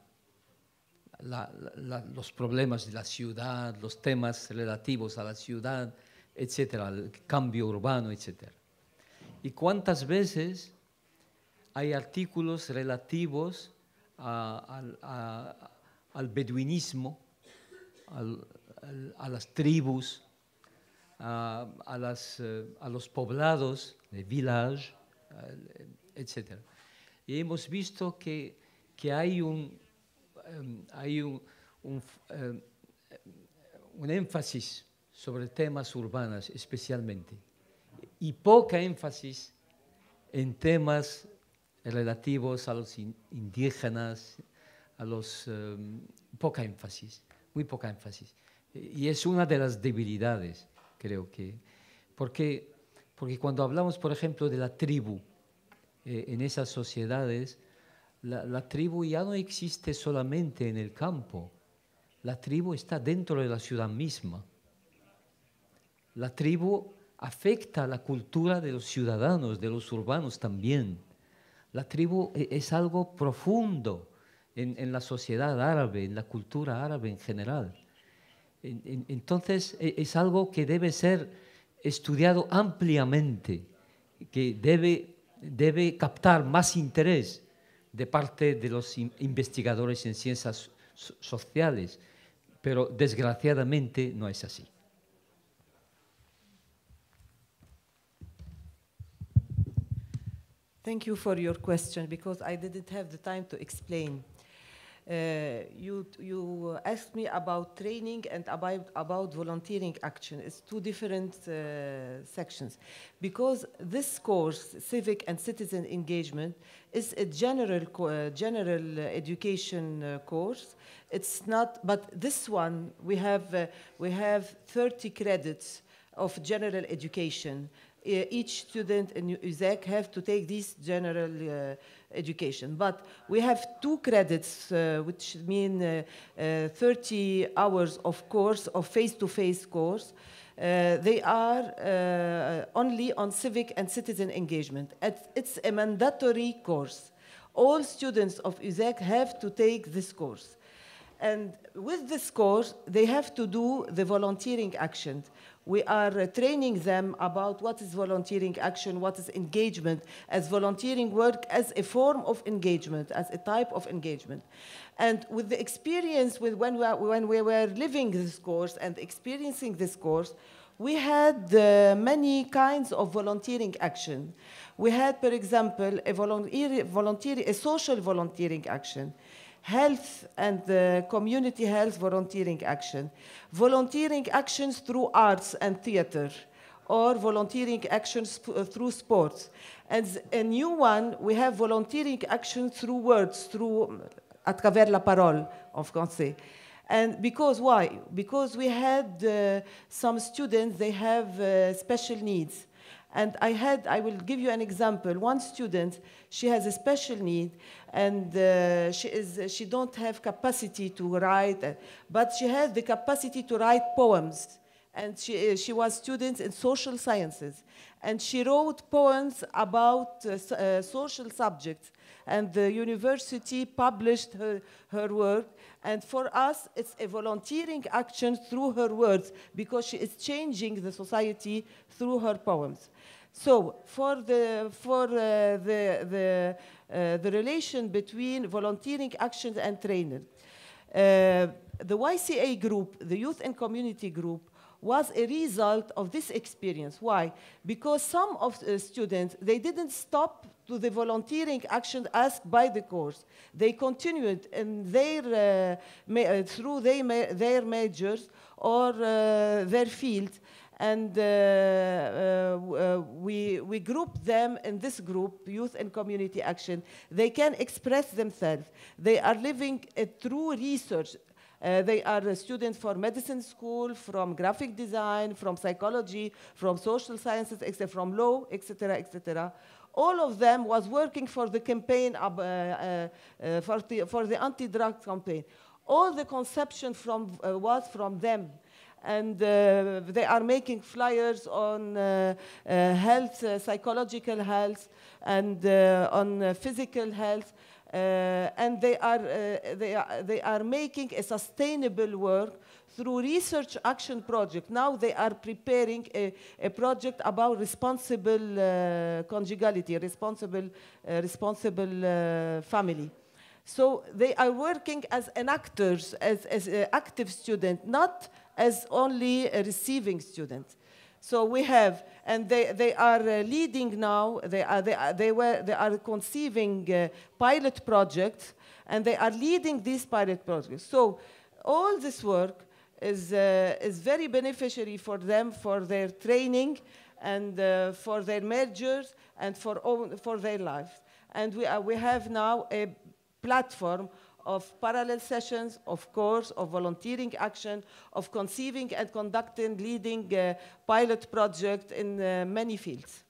los problemas de la ciudad, los temas relativos a la ciudad, etcétera, el cambio urbano, etcétera. ¿Y cuántas veces hay artículos relativos al beduinismo, a las tribus, eh, a, los poblados, de village, eh, etcétera. Y hemos visto que, hay, un, em, hay un, em, un énfasis sobre temas urbanos especialmente y poca énfasis en temas relativos a los indígenas, a los... Em, poca énfasis, muy poca énfasis. Y es una de las debilidades, creo que. Porque, porque cuando hablamos, por ejemplo, de la tribu, eh, en esas sociedades, la, la, tribu ya no existe solamente en el campo, la tribu está dentro de la ciudad misma. La tribu afecta a la cultura de los ciudadanos, de los urbanos también. La tribu e-, es algo profundo en, la sociedad árabe, en la cultura árabe en general. Entonces e-, es algo que debe ser estudiado ampliamente, que debe captar más interés de parte de los investigadores en ciencias sociales, pero desgraciadamente no es así. Thank you for your question because I didn't have the time to explain. Uh, you, you asked me about training and about, about volunteering action. It's two different uh, sections. Because this course, civic and citizen engagement, is a general, uh, general education uh, course. It's not, but this one, we have, uh, we have 30 credits of general education uh, each student in USEC have to take this general uh, education. But we have two credits, uh, which mean 30 hours of course, of face-to-face -face course. Uh, they are uh, only on civic and citizen engagement. It's a mandatory course. All students of USEC have to take this course. And with this course, they have to do the volunteering actions. We are uh, training them about what is volunteering action, what is engagement, as volunteering work as a form of engagement, as a type of engagement. And with the experience with when, we are, when we were living this course and experiencing this course, we had uh, many kinds of volunteering action. We had, for example, a, volunteer, volunteer, a social volunteering action health and community health volunteering action, volunteering actions through arts and theater, or volunteering actions uh, through sports. And a new one, we have volunteering action through words, through à um, travers la parole en français. And because why? Because we had uh, some students, they have uh, special needs. And I had, I will give you an example. One student, she has a special need, and uh, she is, she don't have capacity to write, but she has the capacity to write poems. And she, uh, she was student in social sciences, and she wrote poems about uh, uh social subjects. And the university published her, her work, and for us, it's a volunteering action through her words because she is changing the society through her poems. So for the, for, uh, the, the, uh, the relation between volunteering actions and training, uh, the YCA group, the Youth and Community group, was a result of this experience. Why? Because some of the students, they didn't stop to the volunteering action asked by the course. They continued in their, uh, uh through their, ma their majors or uh, their fields, and uh, uh, uh, we, we group them in this group, youth and community action. They can express themselves. They are living through research, uh, they are students from medicine school, from graphic design, from psychology, from social sciences, from law, etc., etc all of them was working for the campaign, uh, uh, uh, for the, for the anti-drug campaign. All the conception from, was from them and uh, they are making flyers on uh, uh, health, psychological health, and on physical health. and they are, they, are, they are making a sustainable work through research action project, now they are preparing a, a project about responsible uh, conjugality, responsible, uh, responsible uh, family. So they are working as an actors, as, as an uh, active student, not as only a receiving student. So we have, and they, they are uh, leading now, they are, they are, they were, they are conceiving uh, pilot projects, and they are leading these pilot projects. So all this work is, uh, is very beneficiary for them, for their training, and uh, for their mergers, and for, for their lives. And we, are, uh, we have now a platform of parallel sessions, of course, of volunteering action, of conceiving and conducting leading uh, pilot projects in uh, many fields.